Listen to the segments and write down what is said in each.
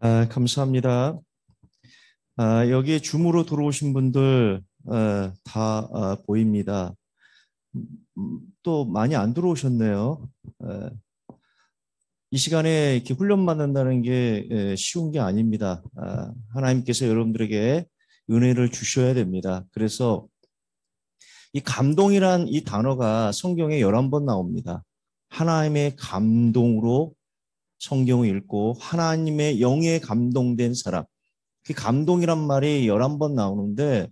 아, 감사합니다. 아, 여기에 줌으로 들어오신 분들 아, 다 아, 보입니다. 음, 또 많이 안 들어오셨네요. 아, 이 시간에 이렇게 훈련 받는다는 게 예, 쉬운 게 아닙니다. 아, 하나님께서 여러분들에게 은혜를 주셔야 됩니다. 그래서 이 감동이란 이 단어가 성경에 11번 나옵니다. 하나님의 감동으로 성경을 읽고 하나님의 영에 감동된 사람. 그 감동이란 말이 11번 나오는데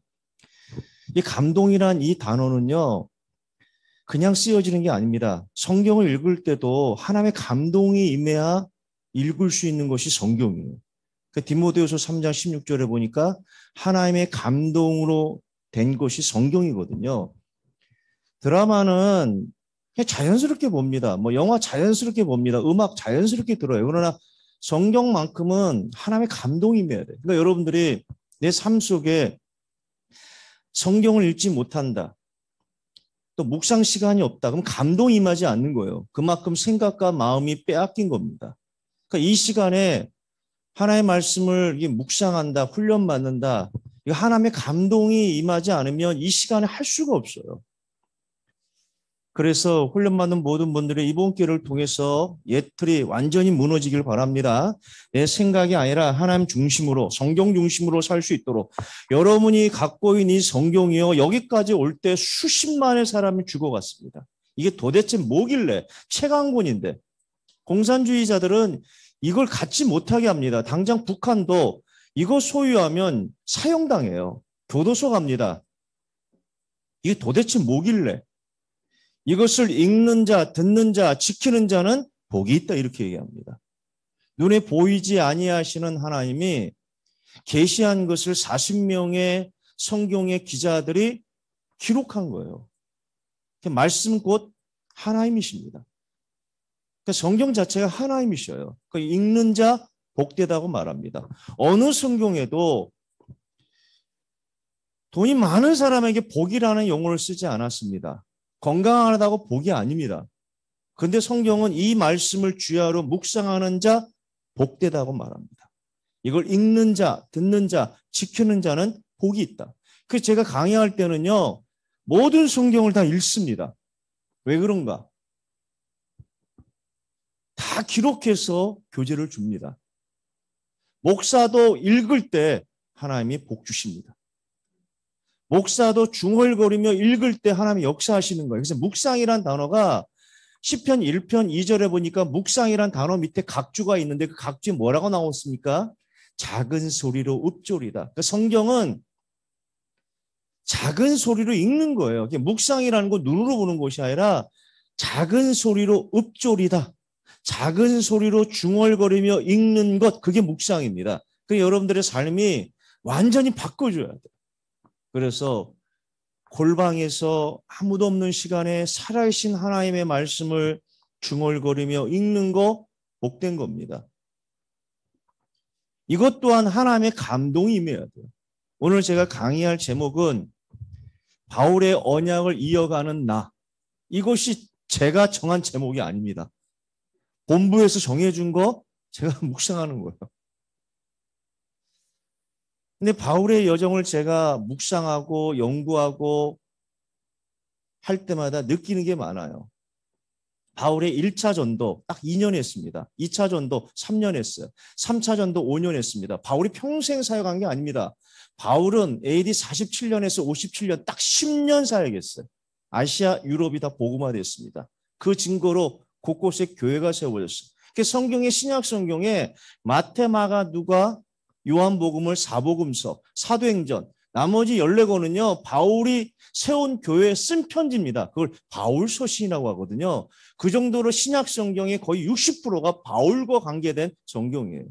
이 감동이란 이 단어는요. 그냥 쓰여지는 게 아닙니다. 성경을 읽을 때도 하나님의 감동이 임해야 읽을 수 있는 것이 성경이에요. 그 디모데후서 3장 16절에 보니까 하나님의 감동으로 된 것이 성경이거든요. 드라마는 그냥 자연스럽게 봅니다. 뭐 영화 자연스럽게 봅니다. 음악 자연스럽게 들어요. 그러나 성경만큼은 하나님의 감동이어야 돼. 그러니까 여러분들이 내 삶 속에 성경을 읽지 못한다. 또 묵상 시간이 없다. 그럼 감동 임하지 않는 거예요. 그만큼 생각과 마음이 빼앗긴 겁니다. 그러니까 이 시간에 하나의 말씀을 묵상한다, 훈련받는다. 하나님의 감동이 임하지 않으면 이 시간에 할 수가 없어요. 그래서 훈련받는 모든 분들이 이번 기회를 통해서 예틀이 완전히 무너지길 바랍니다. 내 생각이 아니라 하나님 중심으로 성경 중심으로 살 수 있도록 여러분이 갖고 있는 이 성경이요 여기까지 올 때 수십만의 사람이 죽어갔습니다. 이게 도대체 뭐길래 최강군인데 공산주의자들은 이걸 갖지 못하게 합니다. 당장 북한도 이거 소유하면 사형당해요. 교도소 갑니다. 이게 도대체 뭐길래 이것을 읽는 자, 듣는 자, 지키는 자는 복이 있다 이렇게 얘기합니다. 눈에 보이지 아니하시는 하나님이 계시한 것을 40명의 성경의 기자들이 기록한 거예요. 말씀 곧 하나님이십니다. 그러니까 성경 자체가 하나님이셔요. 그러니까 읽는 자 복되다고 말합니다. 어느 성경에도 돈이 많은 사람에게 복이라는 용어를 쓰지 않았습니다. 건강하다고 복이 아닙니다. 근데 성경은 이 말씀을 주야로 묵상하는 자 복되다고 말합니다. 이걸 읽는 자, 듣는 자, 지키는 자는 복이 있다. 그 제가 강의할 때는요. 모든 성경을 다 읽습니다. 왜 그런가? 다 기록해서 교재를 줍니다. 목사도 읽을 때 하나님이 복 주십니다. 목사도 중얼거리며 읽을 때하나님 역사하시는 거예요. 그래서 묵상이란 단어가 10편 1편 2절에 보니까 묵상이란 단어 밑에 각주가 있는데 그 각주에 뭐라고 나왔습니까? 작은 소리로 읊조리다. 그러니까 성경은 작은 소리로 읽는 거예요. 묵상이라는 건 눈으로 보는 것이 아니라 작은 소리로 읊조리다. 작은 소리로 중얼거리며 읽는 것 그게 묵상입니다. 그 여러분들의 삶이 완전히 바꿔줘야 돼요. 그래서 골방에서 아무도 없는 시간에 살아계신 하나님의 말씀을 중얼거리며 읽는 거 복된 겁니다. 이것 또한 하나님의 감동이 임야 돼요. 오늘 제가 강의할 제목은 바울의 언약을 이어가는 나. 이것이 제가 정한 제목이 아닙니다. 본부에서 정해준 거 제가 묵상하는 거예요. 근데 바울의 여정을 제가 묵상하고 연구하고 할 때마다 느끼는 게 많아요. 바울의 1차 전도 딱 2년 했습니다. 2차 전도 3년 했어요. 3차 전도 5년 했습니다. 바울이 평생 사역한 게 아닙니다. 바울은 AD 47년에서 57년 딱 10년 사역했어요. 아시아, 유럽이 다 복음화됐습니다. 그 증거로 곳곳에 교회가 세워졌어요. 그러니까 성경의 신약 성경에 마테마가 누가 요한복음을 사복음서, 사도행전, 나머지 14권은요. 바울이 세운 교회에 쓴 편지입니다. 그걸 바울서신이라고 하거든요. 그 정도로 신약 성경의 거의 60%가 바울과 관계된 성경이에요.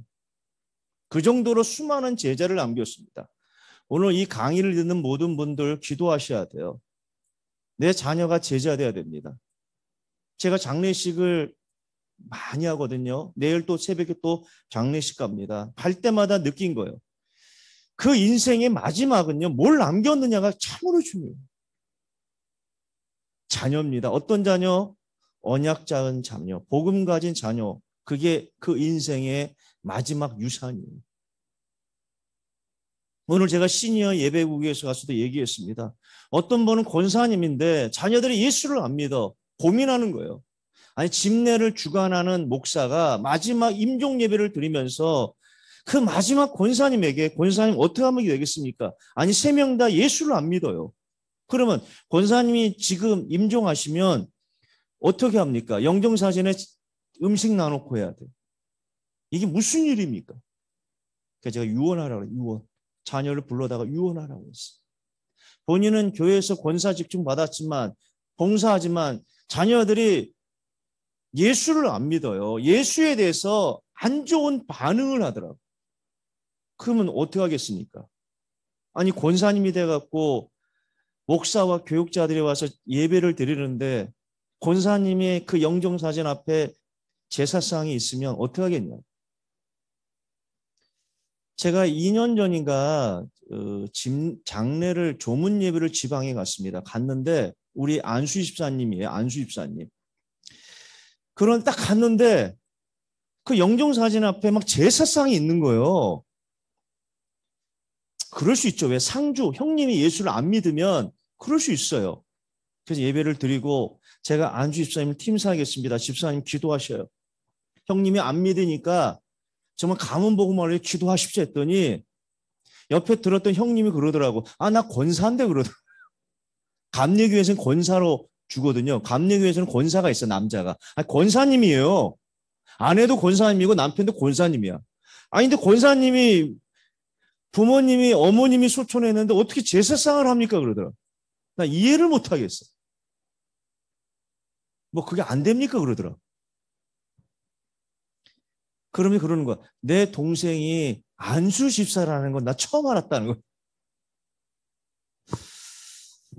그 정도로 수많은 제자를 남겼습니다. 오늘 이 강의를 듣는 모든 분들 기도하셔야 돼요. 내 자녀가 제자 돼야 됩니다. 제가 장례식을 많이 하거든요. 내일 또 새벽에 또 장례식 갑니다. 갈 때마다 느낀 거예요. 그 인생의 마지막은요, 뭘 남겼느냐가 참으로 중요해요. 자녀입니다. 어떤 자녀? 언약 자은 자녀, 복음 가진 자녀. 그게 그 인생의 마지막 유산이에요. 오늘 제가 시니어 예배국에서 가서도 얘기했습니다. 어떤 분은 권사님인데 자녀들이 예수를 안 믿어. 고민하는 거예요. 아니 집례를 주관하는 목사가 마지막 임종 예배를 드리면서 그 마지막 권사님에게 권사님 어떻게 하면 되겠습니까? 아니 세 명 다 예수를 안 믿어요. 그러면 권사님이 지금 임종하시면 어떻게 합니까? 영정사진에 음식 나놓고 해야 돼. 이게 무슨 일입니까? 그래서 그러니까 제가 유언하라고 그요 유언. 자녀를 불러다가 유언하라고 했어요. 본인은 교회에서 권사직중 받았지만 봉사하지만 자녀들이 예수를 안 믿어요. 예수에 대해서 안 좋은 반응을 하더라고. 그러면 어떻게 하겠습니까? 아니 권사님이 돼갖고 목사와 교육자들이 와서 예배를 드리는데 권사님의 그 영정사진 앞에 제사상이 있으면 어떻게 하겠냐? 제가 2년 전인가 어, 장례를 조문 예배를 지방에 갔습니다. 갔는데 우리 안수 집사님이에요. 안수 집사님. 그런 딱 갔는데 그 영종사진 앞에 막 제사상이 있는 거예요. 그럴 수 있죠. 왜 상주 형님이 예수를 안 믿으면 그럴 수 있어요. 그래서 예배를 드리고 제가 안주 집사님을 팀사하겠습니다. 집사님 기도하셔요. 형님이 안 믿으니까 정말 가문 복음화를 기도하십시오 했더니 옆에 들었던 형님이 그러더라고. 아나 권사인데 그러더라고. 감리교에서는 권사로 주거든요. 감리교에서는 권사가 있어 남자가. 아니, 권사님이에요. 아내도 권사님이고 남편도 권사님이야. 아니 근데 권사님이 부모님이 어머님이 소천했는데 어떻게 제사상을 합니까 그러더라. 나 이해를 못 하겠어. 뭐 그게 안 됩니까 그러더라. 그러면 그러는 거야. 내 동생이 안수 집사라는 건 나 처음 알았다는 거야.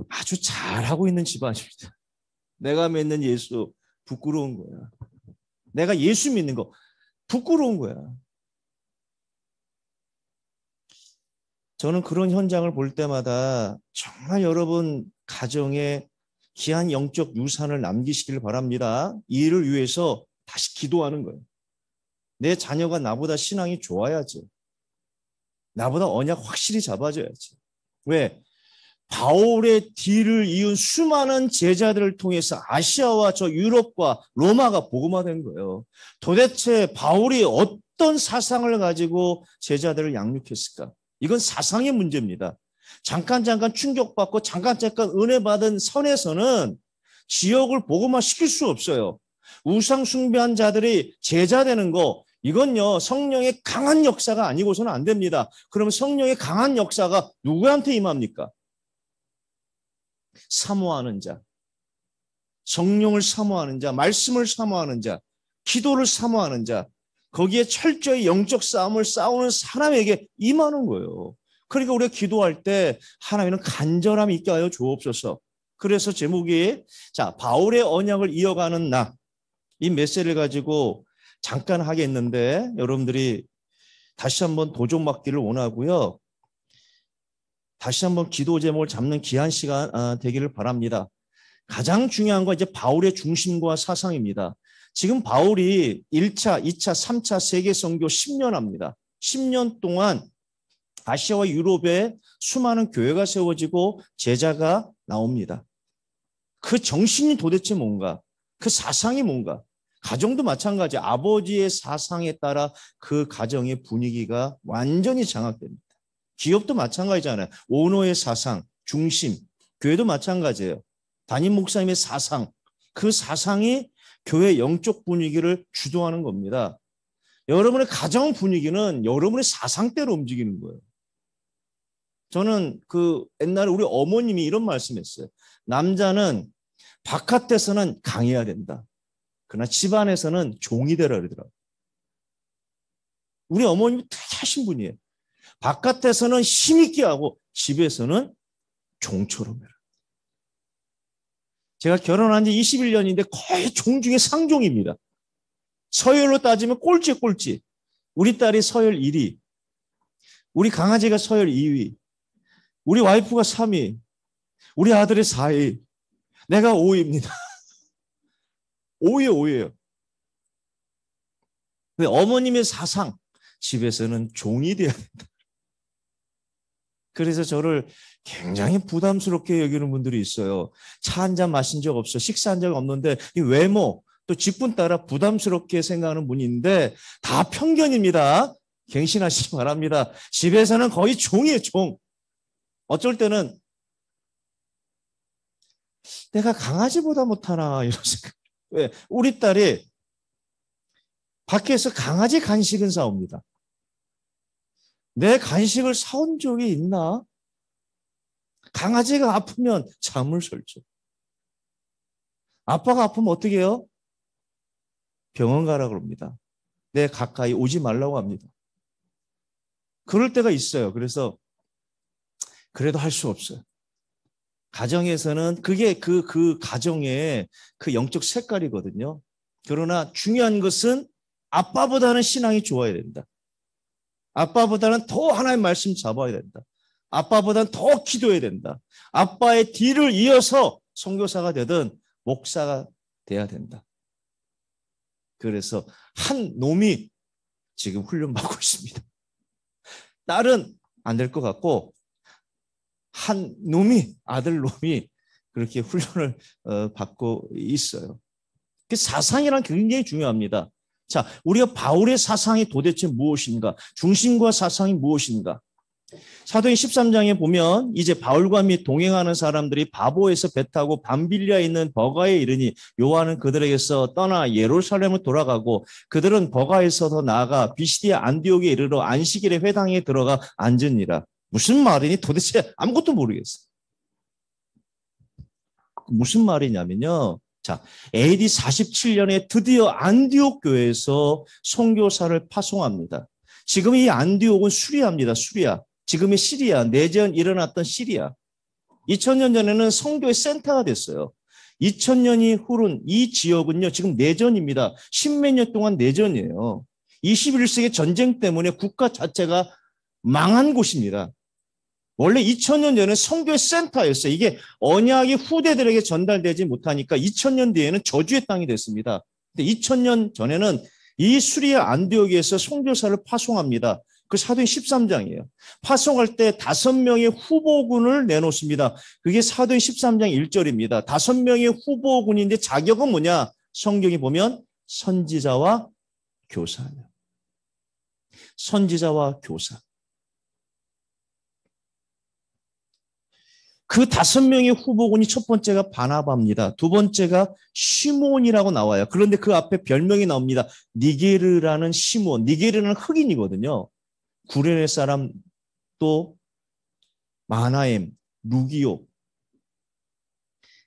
아주 잘하고 있는 집안입니다. 내가 믿는 예수 부끄러운 거야. 내가 예수 믿는 거 부끄러운 거야. 저는 그런 현장을 볼 때마다 정말 여러분 가정에 귀한 영적 유산을 남기시길 바랍니다. 이를 위해서 다시 기도하는 거예요. 내 자녀가 나보다 신앙이 좋아야지. 나보다 언약 확실히 잡아줘야지. 왜? 바울의 뒤를 이은 수많은 제자들을 통해서 아시아와 저 유럽과 로마가 복음화된 거예요. 도대체 바울이 어떤 사상을 가지고 제자들을 양육했을까? 이건 사상의 문제입니다. 잠깐 잠깐 충격받고 잠깐 잠깐 은혜 받은 선에서는 지역을 복음화 시킬 수 없어요. 우상 숭배한 자들이 제자 되는 거 이건요 성령의 강한 역사가 아니고서는 안 됩니다. 그러면 성령의 강한 역사가 누구한테 임합니까? 사모하는 자, 성령을 사모하는 자, 말씀을 사모하는 자, 기도를 사모하는 자, 거기에 철저히 영적 싸움을 싸우는 사람에게 임하는 거예요. 그러니까 우리가 기도할 때 하나님은 간절함이 있게 하여 주옵소서. 그래서 제목이 자 바울의 언약을 이어가는 나이 메시지를 가지고 잠깐 하겠는데 여러분들이 다시 한번 도전 받기를 원하고요. 다시 한번 기도 제목을 잡는 귀한 시간 아, 되기를 바랍니다. 가장 중요한 건 이제 바울의 중심과 사상입니다. 지금 바울이 1차, 2차, 3차 세계 선교 10년 합니다. 10년 동안 아시아와 유럽에 수많은 교회가 세워지고 제자가 나옵니다. 그 정신이 도대체 뭔가? 그 사상이 뭔가? 가정도 마찬가지. 아버지의 사상에 따라 그 가정의 분위기가 완전히 장악됩니다. 기업도 마찬가지잖아요. 오너의 사상, 중심, 교회도 마찬가지예요. 담임 목사님의 사상, 그 사상이 교회 영적 분위기를 주도하는 겁니다. 여러분의 가정 분위기는 여러분의 사상대로 움직이는 거예요. 저는 그 옛날에 우리 어머님이 이런 말씀했어요. 남자는 바깥에서는 강해야 된다. 그러나 집안에서는 종이 되라 그러더라고요. 우리 어머님이 대단하신 분이에요. 바깥에서는 힘있게 하고 집에서는 종처럼 해라. 제가 결혼한 지 21년인데 거의 종 중에 상종입니다. 서열로 따지면 꼴찌 꼴찌. 우리 딸이 서열 1위. 우리 강아지가 서열 2위. 우리 와이프가 3위. 우리 아들이 4위. 내가 5위입니다. 5위에 5위예요. 근데 어머님의 사상 집에서는 종이 돼야 된다. 그래서 저를 굉장히 부담스럽게 여기는 분들이 있어요. 차 한 잔 마신 적 없어. 식사한 적 없는데 이 외모 또 직분 따라 부담스럽게 생각하는 분인데 다 편견입니다. 갱신하시기 바랍니다. 집에서는 거의 종이에요, 종. 어쩔 때는 내가 강아지보다 못하나 이런 생각. 왜? 우리 딸이 밖에서 강아지 간식은 사옵니다. 내 간식을 사온 적이 있나? 강아지가 아프면 잠을 설죠. 아빠가 아프면 어떻게 해요? 병원 가라 그럽니다. 내 가까이 오지 말라고 합니다. 그럴 때가 있어요. 그래서 그래도 할 수 없어요. 가정에서는 그게 그, 그 가정의 그 영적 색깔이거든요. 그러나 중요한 것은 아빠보다는 신앙이 좋아야 된다. 아빠보다는 더 하나님 말씀 잡아야 된다. 아빠보다는 더 기도해야 된다. 아빠의 뒤를 이어서 선교사가 되든 목사가 돼야 된다. 그래서 한 놈이 지금 훈련받고 있습니다. 딸은 안 될 것 같고 한 놈이 아들 놈이 그렇게 훈련을 어, 받고 있어요. 그 사상이란 굉장히 중요합니다. 자, 우리가 바울의 사상이 도대체 무엇인가? 중심과 사상이 무엇인가? 사도행 13장에 보면 이제 바울과 및 동행하는 사람들이 바보에서 배 타고 밤빌리아 있는 버가에 이르니 요한은 그들에게서 떠나 예루살렘을 돌아가고 그들은 버가에서 더 나아가 비시디아 안디옥에 이르러 안식일의 회당에 들어가 앉으니라. 무슨 말이니 도대체 아무것도 모르겠어. 무슨 말이냐면요. 자, AD 47년에 드디어 안디옥 교회에서 성교사를 파송합니다. 지금 이 안디옥은 수리아입니다. 수리아. 지금의 시리아, 내전 일어났던 시리아. 2000년 전에는 선교의 센터가 됐어요. 2000년이 흐른 이 지역은요, 지금 내전입니다. 십몇 년 동안 내전이에요. 21세기 전쟁 때문에 국가 자체가 망한 곳입니다. 원래 2000년 전에는 성교의 센터였어요. 이게 언약이 후대들에게 전달되지 못하니까 2000년 뒤에는 저주의 땅이 됐습니다. 근데 2000년 전에는 이 수리아 안디옥에서 선교사를 파송합니다. 그 사도행 13장이에요. 파송할 때 다섯 명의 후보군을 내놓습니다. 그게 사도행 13장 1절입니다. 다섯 명의 후보군인데 자격은 뭐냐? 성경이 보면 선지자와 교사예요. 선지자와 교사. 그 다섯 명의 후보군이 첫 번째가 바나바입니다. 두 번째가 시몬이라고 나와요. 그런데 그 앞에 별명이 나옵니다. 니게르라는 시몬. 니게르는 흑인이거든요. 구레네 사람 또 마나엠, 루기오.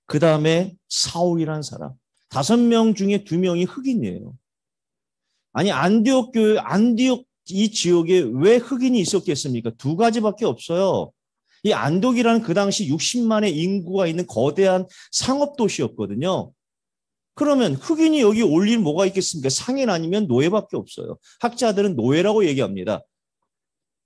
그 다음에 사울이라는 사람. 다섯 명 중에 두 명이 흑인이에요. 아니 안디옥 교회 안디옥 이 지역에 왜 흑인이 있었겠습니까? 두 가지밖에 없어요. 이안독이라는그 당시 60만의 인구가 있는 거대한 상업 도시였거든요. 그러면 흑인이 여기 올릴 뭐가 있겠습니까? 상인 아니면 노예밖에 없어요. 학자들은 노예라고 얘기합니다.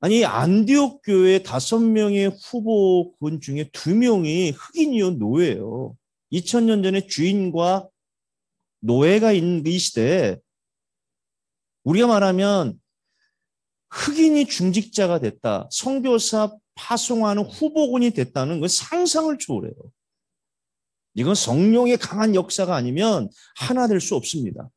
아니 안디옥 교회 다섯 명의 후보군 중에 두 명이 흑인이요 노예예요. 2000년 전에 주인과 노예가 있는 이 시대에 우리가 말하면 흑인이 중직자가 됐다. 선교사 파송하는 후보군이 됐다는 그 상상을 초월해요. 이건 성령의 강한 역사가 아니면 하나 될 수 없습니다.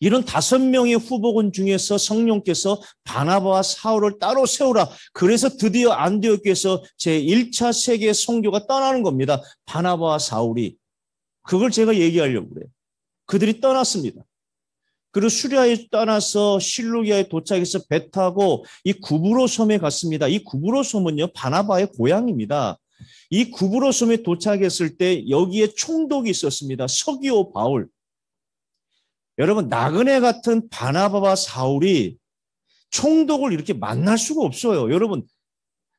이런 다섯 명의 후보군 중에서 성령께서 바나바와 사울을 따로 세우라. 그래서 드디어 안디옥에서 제1차 세계 선교가 떠나는 겁니다. 바나바와 사울이. 그걸 제가 얘기하려고 그래요. 그들이 떠났습니다. 그리고 수리아에 떠나서 실루기아에 도착해서 배 타고 이구부로 섬에 갔습니다. 이구부로 섬은요 바나바의 고향입니다. 이구부로 섬에 도착했을 때 여기에 총독이 있었습니다. 서기오 바울. 여러분 나그네 같은 바나바와 사울이 총독을 이렇게 만날 수가 없어요. 여러분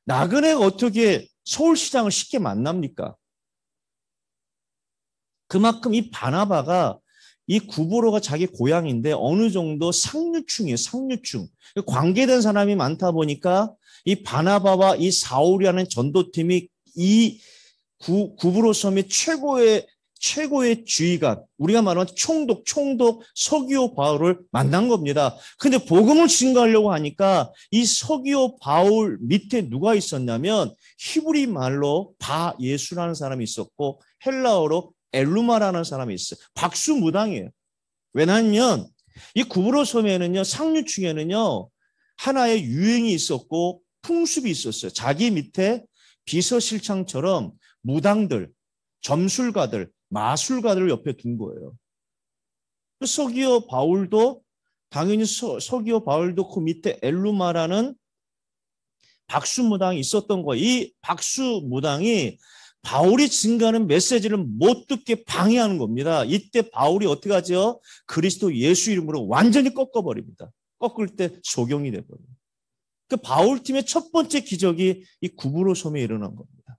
나그네가 어떻게 서울시장을 쉽게 만납니까? 그만큼 이 바나바가 이구부로가 자기 고향인데 어느 정도 상류층이에요. 상류층. 관계된 사람이 많다 보니까 이 바나바와 이 사울이라는 전도팀이 이 구, 구부로 섬의 최고의 최고의 주의관, 우리가 말하는 총독, 총독 서기오 바울을 만난 겁니다. 근데 복음을 증거하려고 하니까 이 서기오 바울 밑에 누가 있었냐면 히브리 말로 바 예수라는 사람이 있었고 헬라어로 엘루마라는 사람이 있어요. 박수무당이에요. 왜냐하면 이 구브로 섬에는요, 상류층에는요, 하나의 유행이 있었고 풍습이 있었어요. 자기 밑에 비서실장처럼 무당들, 점술가들, 마술가들을 옆에 둔 거예요. 그 서기오 바울도 당연히 서, 서기오 바울도 그 밑에 엘루마라는 박수무당이 있었던 거예요. 이 박수무당이 바울이 증가하는 메시지를 못 듣게 방해하는 겁니다. 이때 바울이 어떻게 하죠? 그리스도 예수 이름으로 완전히 꺾어버립니다. 꺾을 때 소경이 돼버립니다. 그 바울 팀의 첫 번째 기적이 이 구부로 섬에 일어난 겁니다.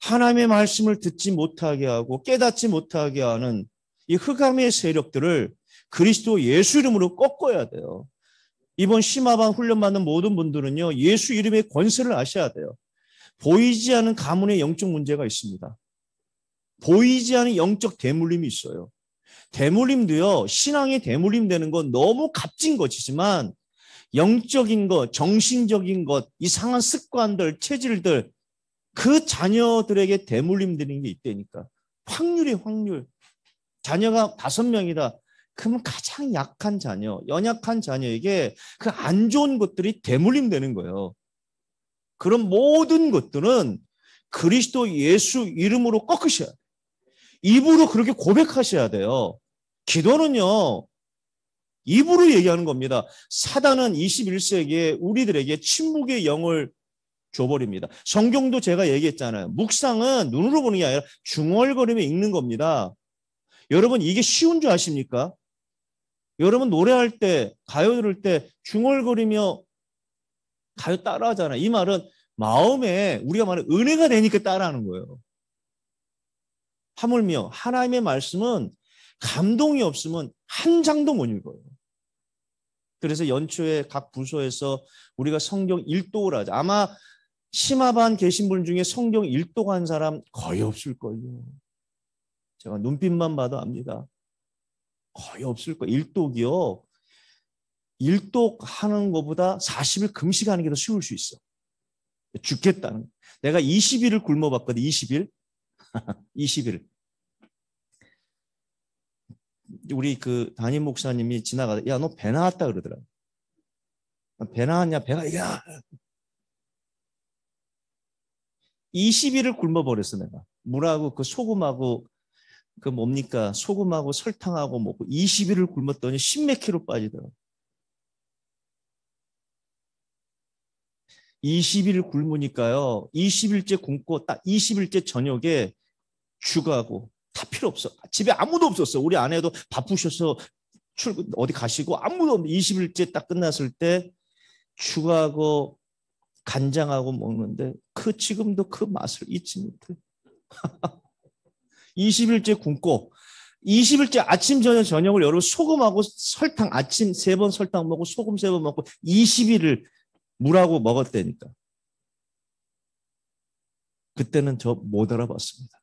하나님의 말씀을 듣지 못하게 하고 깨닫지 못하게 하는 이 흑암의 세력들을 그리스도 예수 이름으로 꺾어야 돼요. 이번 심화반 훈련 받는 모든 분들은요, 예수 이름의 권세를 아셔야 돼요. 보이지 않은 가문의 영적 문제가 있습니다. 보이지 않은 영적 대물림이 있어요. 대물림도요, 신앙의 대물림 되는 건 너무 값진 것이지만 영적인 것, 정신적인 것, 이상한 습관들, 체질들, 그 자녀들에게 대물림 되는 게 있다니까. 확률이 확률. 자녀가 다섯 명이다. 그러면 가장 약한 자녀, 연약한 자녀에게 그 안 좋은 것들이 대물림 되는 거예요. 그런 모든 것들은 그리스도 예수 이름으로 꺾으셔야 돼요. 입으로 그렇게 고백하셔야 돼요. 기도는요, 입으로 얘기하는 겁니다. 사단은 21세기에 우리들에게 침묵의 영을 줘버립니다. 성경도 제가 얘기했잖아요. 묵상은 눈으로 보는 게 아니라 중얼거리며 읽는 겁니다. 여러분, 이게 쉬운 줄 아십니까? 여러분, 노래할 때, 가요 들을 때 중얼거리며 가요 따라하잖아. 이 말은 마음에 우리가 말하는 은혜가 되니까 따라하는 거예요. 하물며 하나님의 말씀은 감동이 없으면 한 장도 못 읽어요. 그래서 연초에 각 부서에서 우리가 성경 1도를 하자. 아마 심화반 계신 분 중에 성경 1도 한 사람 거의 없을거예요 제가 눈빛만 봐도 압니다. 거의 없을 거예요. 1독이요. 일독 하는 것보다 40일 금식하는 게 더 쉬울 수 있어. 죽겠다는. 내가 20일을 굶어봤거든, 20일. 20일. 우리 그 담임 목사님이 지나가다, 야, 너 배 나왔다 그러더라. 배 나왔냐, 배가, 야. 20일을 굶어버렸어, 내가. 물하고 그 소금하고 그 뭡니까? 소금하고 설탕하고 먹고 20일을 굶었더니 십몇 킬로 빠지더라고. 20일 굶으니까요. 20일째 굶고 딱 20일째 저녁에 휴가하고 다 필요 없어. 집에 아무도 없었어. 우리 아내도 바쁘셔서 출근 어디 가시고 아무도 없는 데 20일째 딱 끝났을 때 휴가하고 간장하고 먹는데 그 지금도 그 맛을 잊지 못해. 20일째 굶고 20일째 아침 저녁 저녁을 여러분 소금하고 설탕 아침 세 번 설탕 먹고 소금 세 번 먹고 20일을 물하고 먹었다니까 그때는 저 못 알아봤습니다.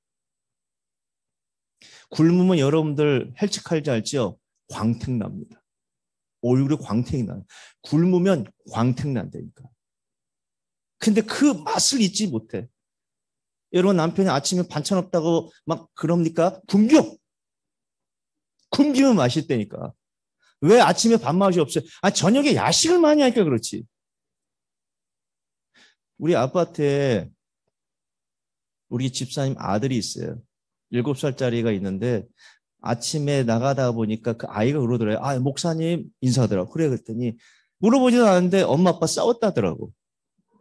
굶으면 여러분들 헬치칼지 알지요? 광택 납니다. 얼굴에 광택이 나요. 굶으면 광택 난다니까. 근데 그 맛을 잊지 못해. 여러분 남편이 아침에 반찬 없다고 막 그럽니까? 굶겨! 굶기면 맛있다니까. 왜 아침에 밥맛이 없어요? 아, 저녁에 야식을 많이 하니까 그렇지. 우리 아파트에 우리 집사님 아들이 있어요. 일곱 살짜리가 있는데 아침에 나가다 보니까 그 아이가 그러더래요. 아, 목사님 인사하더라. 그래 그랬더니 물어보지도 않았는데 엄마 아빠 싸웠다더라고.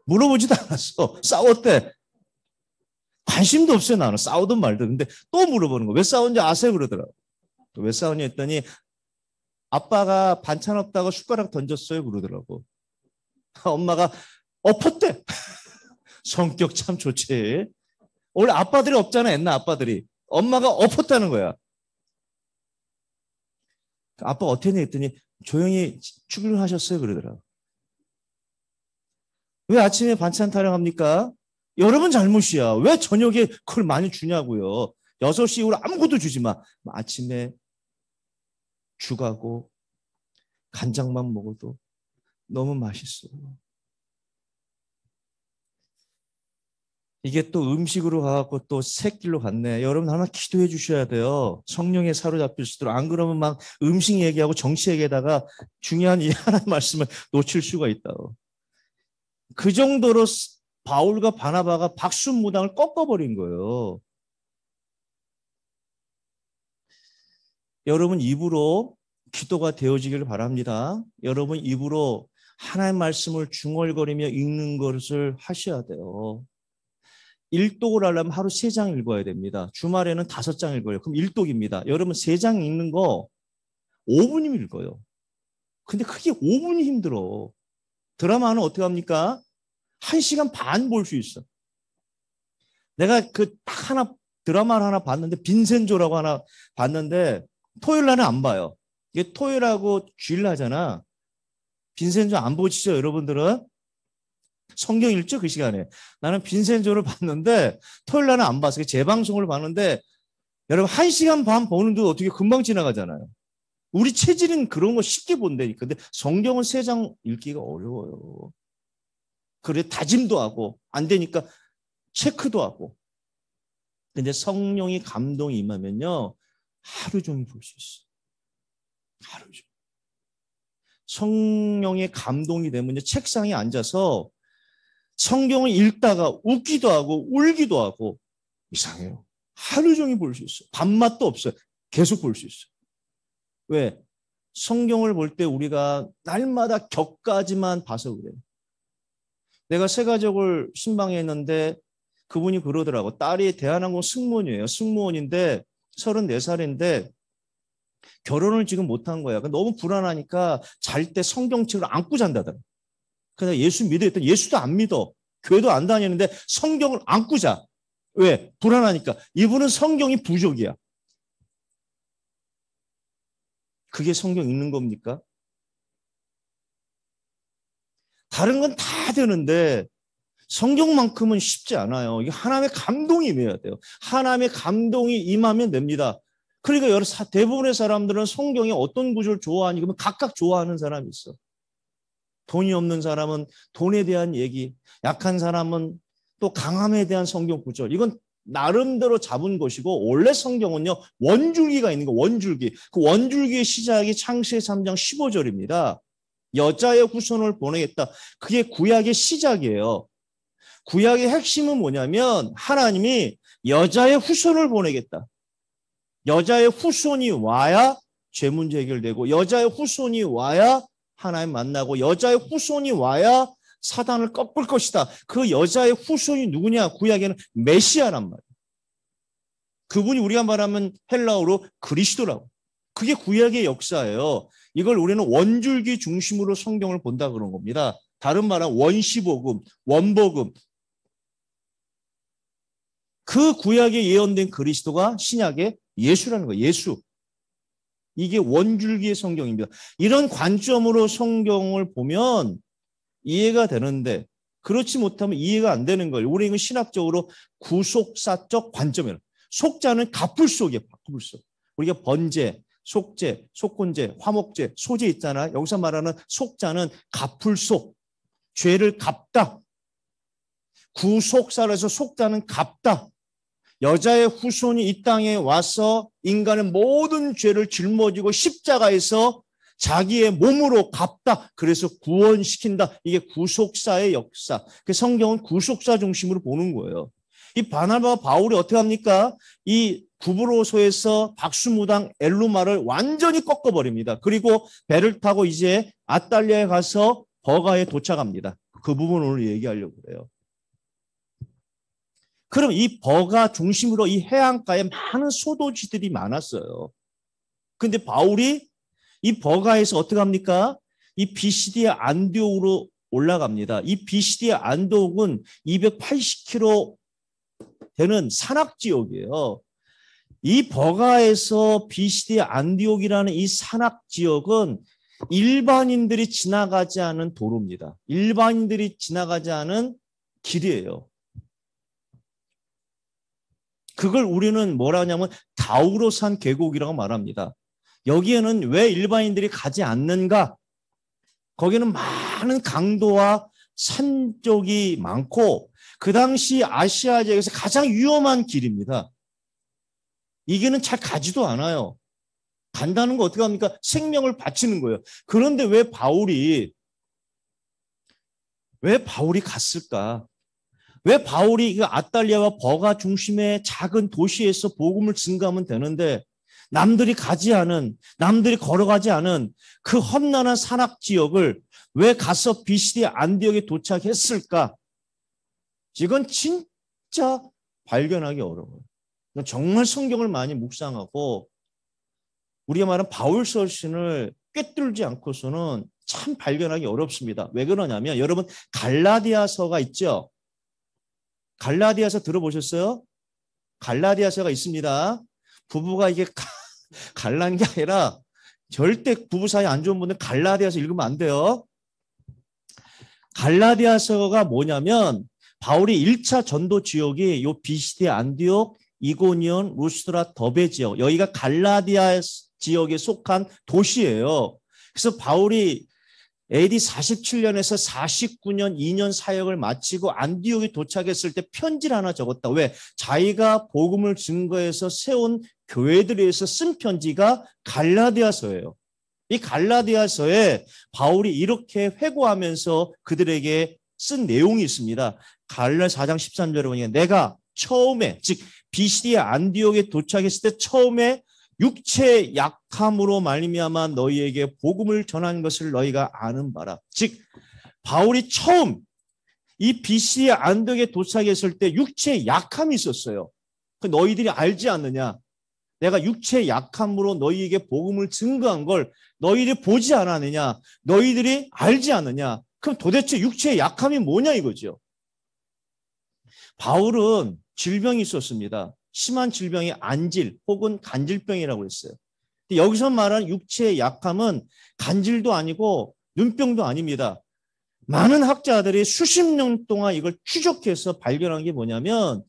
물어보지도 않았어. 싸웠대. 관심도 없어요, 나는. 싸우든 말든. 근데 또 물어보는 거. 왜 싸운지 아세요? 그러더라고. 왜 싸우냐 했더니 아빠가 반찬 없다고 숟가락 던졌어요. 그러더라고. 엄마가 엎었대. 성격 참 좋지. 원래 아빠들이 없잖아, 옛날 아빠들이. 엄마가 엎었다는 거야. 아빠 어땠냐 했더니 조용히 출근하셨어요 그러더라고. 왜 아침에 반찬 타령합니까? 여러분 잘못이야. 왜 저녁에 그걸 많이 주냐고요. 6시 이후로 아무것도 주지 마. 아침에 죽하고 간장만 먹어도 너무 맛있어. 이게 또 음식으로 가갖고 또 새길로 갔네. 여러분 하나 기도해 주셔야 돼요. 성령에 사로잡힐 수 있도록. 안 그러면 막 음식 얘기하고 정치 얘기에다가 중요한 이 하나 말씀을 놓칠 수가 있다고. 그 정도로 바울과 바나바가 박순 무당을 꺾어버린 거예요. 여러분 입으로 기도가 되어지기를 바랍니다. 여러분 입으로 하나의 말씀을 중얼거리며 읽는 것을 하셔야 돼요. 1독을 하려면 하루 3장 읽어야 됩니다. 주말에는 5장 읽어요. 그럼 1독입니다 여러분 3장 읽는 거 5분이면 읽어요. 근데 그게 5분이 힘들어. 드라마는 어떻게 합니까? 1시간 반 볼 수 있어. 내가 그 딱 하나 드라마를 하나 봤는데 빈센조라고 하나 봤는데 토요일 날은 안 봐요. 이게 토요일하고 주일 하잖아. 빈센조 안 보시죠, 여러분들은? 성경 읽죠 그 시간에 나는 빈센조를 봤는데 토요일 날은 안 봤어요 재방송을 봤는데 여러분 한 시간 반보는데 어떻게 금방 지나가잖아요 우리 체질은 그런 거 쉽게 본다니까 근데 성경은 세 장 읽기가 어려워요 그래 다짐도 하고 안 되니까 체크도 하고 근데 성령이 감동이 임하면요 하루 종일 볼 수 있어요 하루 종일 성령의 감동이 되면요 책상에 앉아서 성경을 읽다가 웃기도 하고 울기도 하고 이상해요. 하루 종일 볼 수 있어요. 밥맛도 없어요. 계속 볼 수 있어요. 왜? 성경을 볼 때 우리가 날마다 격까지만 봐서 그래요. 내가 세가족을 신방했는데 그분이 그러더라고. 딸이 대한항공 승무원이에요. 승무원인데 34살인데 결혼을 지금 못한 거야. 그러니까 너무 불안하니까 잘 때 성경책을 안고 잔다더라. 그냥 예수 믿어 했더 예수도 안 믿어. 교회도 안 다니는데 성경을 안꾸자. 왜? 불안하니까. 이분은 성경이 부족이야. 그게 성경 읽는 겁니까? 다른 건 다 되는데 성경만큼은 쉽지 않아요. 이게 하나님의 감동이 임해야 돼요. 하나님의 감동이 임하면 됩니다. 그러니까 여러 대부분의 사람들은 성경의 어떤 구절 을 좋아하니 그러면 각각 좋아하는 사람이 있어. 돈이 없는 사람은 돈에 대한 얘기, 약한 사람은 또 강함에 대한 성경 구절. 이건 나름대로 잡은 것이고 원래 성경은요 원줄기가 있는 거 원줄기 그 원줄기의 시작이 창세기 3장 15절입니다. 여자의 후손을 보내겠다. 그게 구약의 시작이에요. 구약의 핵심은 뭐냐면 하나님이 여자의 후손을 보내겠다. 여자의 후손이 와야 죄 문제 해결되고 여자의 후손이 와야 하나님 만나고 여자의 후손이 와야 사단을 꺾을 것이다. 그 여자의 후손이 누구냐? 구약에는 메시아란 말이에요. 그분이 우리가 말하면 헬라어로 그리스도라고. 그게 구약의 역사예요. 이걸 우리는 원줄기 중심으로 성경을 본다 그런 겁니다. 다른 말은 원시복음, 원복음. 그 구약에 예언된 그리스도가 신약의 예수라는 거예요. 예수. 이게 원줄기의 성경입니다. 이런 관점으로 성경을 보면 이해가 되는데 그렇지 못하면 이해가 안 되는 거예요. 우리 이건 신학적으로 구속사적 관점이에요. 속자는 가풀 속에요가 속. 우리가 번제, 속제, 속곤제, 화목제, 소제 있잖아. 여기서 말하는 속자는 가풀 속. 죄를 갚다. 구속사라서 속자는 갚다. 여자의 후손이 이 땅에 와서 인간은 모든 죄를 짊어지고 십자가에서 자기의 몸으로 갚다. 그래서 구원시킨다. 이게 구속사의 역사. 그 성경은 구속사 중심으로 보는 거예요. 이 바나바 바울이 어떻게 합니까? 이 구브로소에서 박수무당 엘루마를 완전히 꺾어버립니다. 그리고 배를 타고 이제 아탈리아에 가서 버가에 도착합니다. 그 부분 오늘 얘기하려고 그래요. 그럼 이 버가 중심으로 이 해안가에 많은 소도시들이 많았어요. 근데 바울이 이 버가에서 어떻게 합니까? 이 BCD의 안디옥으로 올라갑니다. 이 BCD의 안디옥은 280km 되는 산악 지역이에요. 이 버가에서 BCD 안디옥이라는 이 산악 지역은 일반인들이 지나가지 않은 도로입니다. 일반인들이 지나가지 않은 길이에요. 그걸 우리는 뭐라 하냐면 다우로산 계곡이라고 말합니다. 여기에는 왜 일반인들이 가지 않는가? 거기는 많은 강도와 산 쪽이 많고 그 당시 아시아 지역에서 가장 위험한 길입니다. 이게는 잘 가지도 않아요. 간다는 거 어떻게 합니까? 생명을 바치는 거예요. 그런데 왜 바울이 왜 바울이 갔을까? 왜 바울이 이 그 아달리아와 버가 중심의 작은 도시에서 복음을 증가하면 되는데 남들이 가지 않은 남들이 걸어가지 않은 그 험난한 산악 지역을 왜 가서 비시디 안디옥에 도착했을까? 이건 진짜 발견하기 어려워요. 정말 성경을 많이 묵상하고 우리가 말하는 바울서신을 꿰뚫지 않고서는 참 발견하기 어렵습니다. 왜 그러냐면 여러분 갈라디아서가 있죠. 갈라디아서 들어보셨어요? 갈라디아서가 있습니다. 부부가 이게 갈란 게 아니라 절대 부부 사이 안 좋은 분은 갈라디아서 읽으면 안 돼요. 갈라디아서가 뭐냐면 바울이 1차 전도 지역이 요 비시디 안디옥, 이고니온, 루스트라, 더베 지역. 여기가 갈라디아 지역에 속한 도시예요. 그래서 바울이 AD 47년에서 49년 2년 사역을 마치고 안디옥이 도착했을 때 편지를 하나 적었다. 왜? 자기가 복음을 증거해서 세운 교회들에서 쓴 편지가 갈라디아서예요. 이 갈라디아서에 바울이 이렇게 회고하면서 그들에게 쓴 내용이 있습니다. 갈라 4장 13절에 보니까 내가 처음에 즉비시디 안디옥에 도착했을 때 처음에 육체 약함으로 말미암아 너희에게 복음을 전한 것을 너희가 아는 바라. 즉 바울이 처음 이 b c 안덕에 도착했을 때 육체의 약함이 있었어요. 그 너희들이 알지 않느냐? 내가 육체의 약함으로 너희에게 복음을 증거한 걸 너희들이 보지 않았느냐? 너희들이 알지 않느냐? 그럼 도대체 육체의 약함이 뭐냐 이거죠. 바울은 질병이 있었습니다. 심한 질병이 안질 혹은 간질병이라고 했어요. 여기서 말한 육체의 약함은 간질도 아니고 눈병도 아닙니다. 많은 학자들이 수십 년 동안 이걸 추적해서 발견한 게 뭐냐면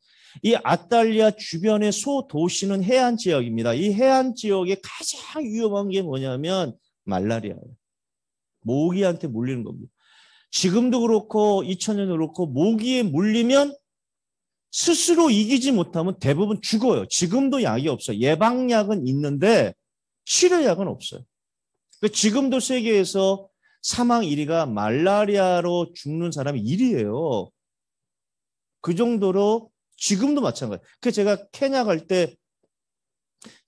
이 아탈리아 주변의 소도시는 해안 지역입니다. 이 해안 지역에 가장 위험한 게 뭐냐면 말라리아예요. 모기한테 물리는 겁니다. 지금도 그렇고 2000년도 그렇고 모기에 물리면 스스로 이기지 못하면 대부분 죽어요. 지금도 약이 없어요. 예방약은 있는데 치료약은 없어요. 그러니까 지금도 세계에서 사망 1위가 말라리아로 죽는 사람이 1위예요. 그 정도로 지금도 마찬가지. 예요그 제가 케냐 갈 때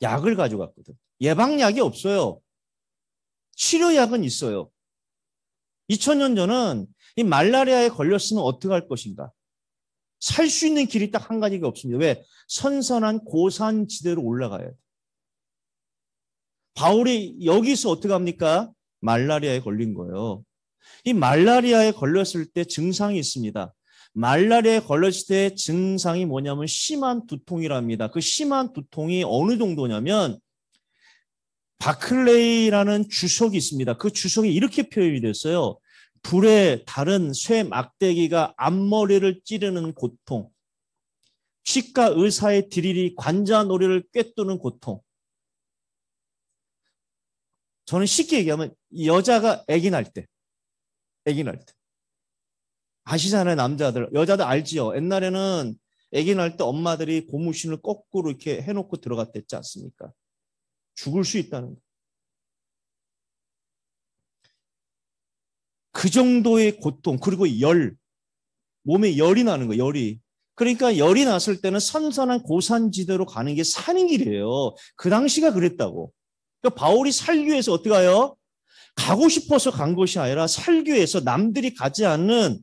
약을 가져갔거든. 예방약이 없어요. 치료약은 있어요. 2000년 전은 이 말라리아에 걸렸으면 어떻게 할 것인가? 살수 있는 길이 딱 한 가지가 없습니다. 왜? 선선한 고산지대로 올라가야 돼. 바울이 여기서 어떻게 합니까? 말라리아에 걸린 거예요. 이 말라리아에 걸렸을 때 증상이 있습니다. 말라리아에 걸렸을 때 증상이 뭐냐면 심한 두통이랍니다. 그 심한 두통이 어느 정도냐면 바클레이라는 주석이 있습니다. 그 주석이 이렇게 표현이 됐어요. 불에 다른 쇠 막대기가 앞머리를 찌르는 고통, 치과 의사의 드릴이 관자놀이를 꿰뚫는 고통. 저는 쉽게 얘기하면 여자가 아기 날 때, 아기 날 때. 아시잖아요, 남자들. 여자들 알지요. 옛날에는 아기 날때 엄마들이 고무신을 거꾸로 이렇게 해놓고 들어갔댔지 않습니까? 죽을 수 있다는 거. 그 정도의 고통 그리고 열 몸에 열이 나는 거예요 열이 그러니까 열이 났을 때는 선선한 고산지대로 가는 게산는 길이에요. 그 당시가 그랬다고. 그러니까 바울이 살교에서 어떻게 가요? 가고 싶어서 간 것이 아니라 살교에서 남들이 가지 않는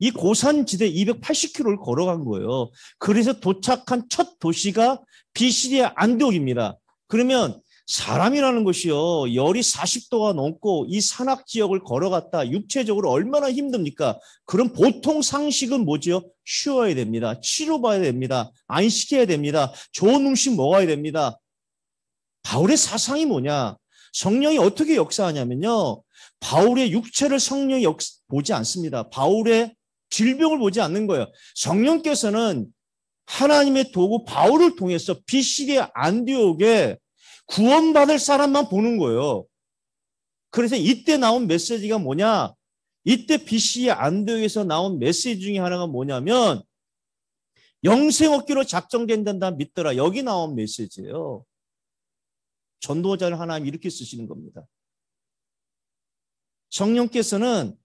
이 고산지대 280km를 걸어간 거예요. 그래서 도착한 첫 도시가 비시리아 안디옥입니다. 그러면 사람이라는 것이요. 열이 40도가 넘고 이 산악 지역을 걸어갔다. 육체적으로 얼마나 힘듭니까? 그럼 보통 상식은 뭐지요? 쉬어야 됩니다. 치료받아야 됩니다. 안식해야 됩니다. 좋은 음식 먹어야 됩니다. 바울의 사상이 뭐냐? 성령이 어떻게 역사하냐면요. 바울의 육체를 성령이 역, 보지 않습니다. 바울의 질병을 보지 않는 거예요. 성령께서는 하나님의 도구 바울을 통해서 비시리 안디옥에 구원받을 사람만 보는 거예요. 그래서 이때 나온 메시지가 뭐냐? 이때 b c 안도에서 나온 메시지 중에 하나가 뭐냐면 영생 얻기로 작정된다 믿더라. 여기 나온 메시지예요. 전도자를 하나님 이렇게 쓰시는 겁니다. 성령께서는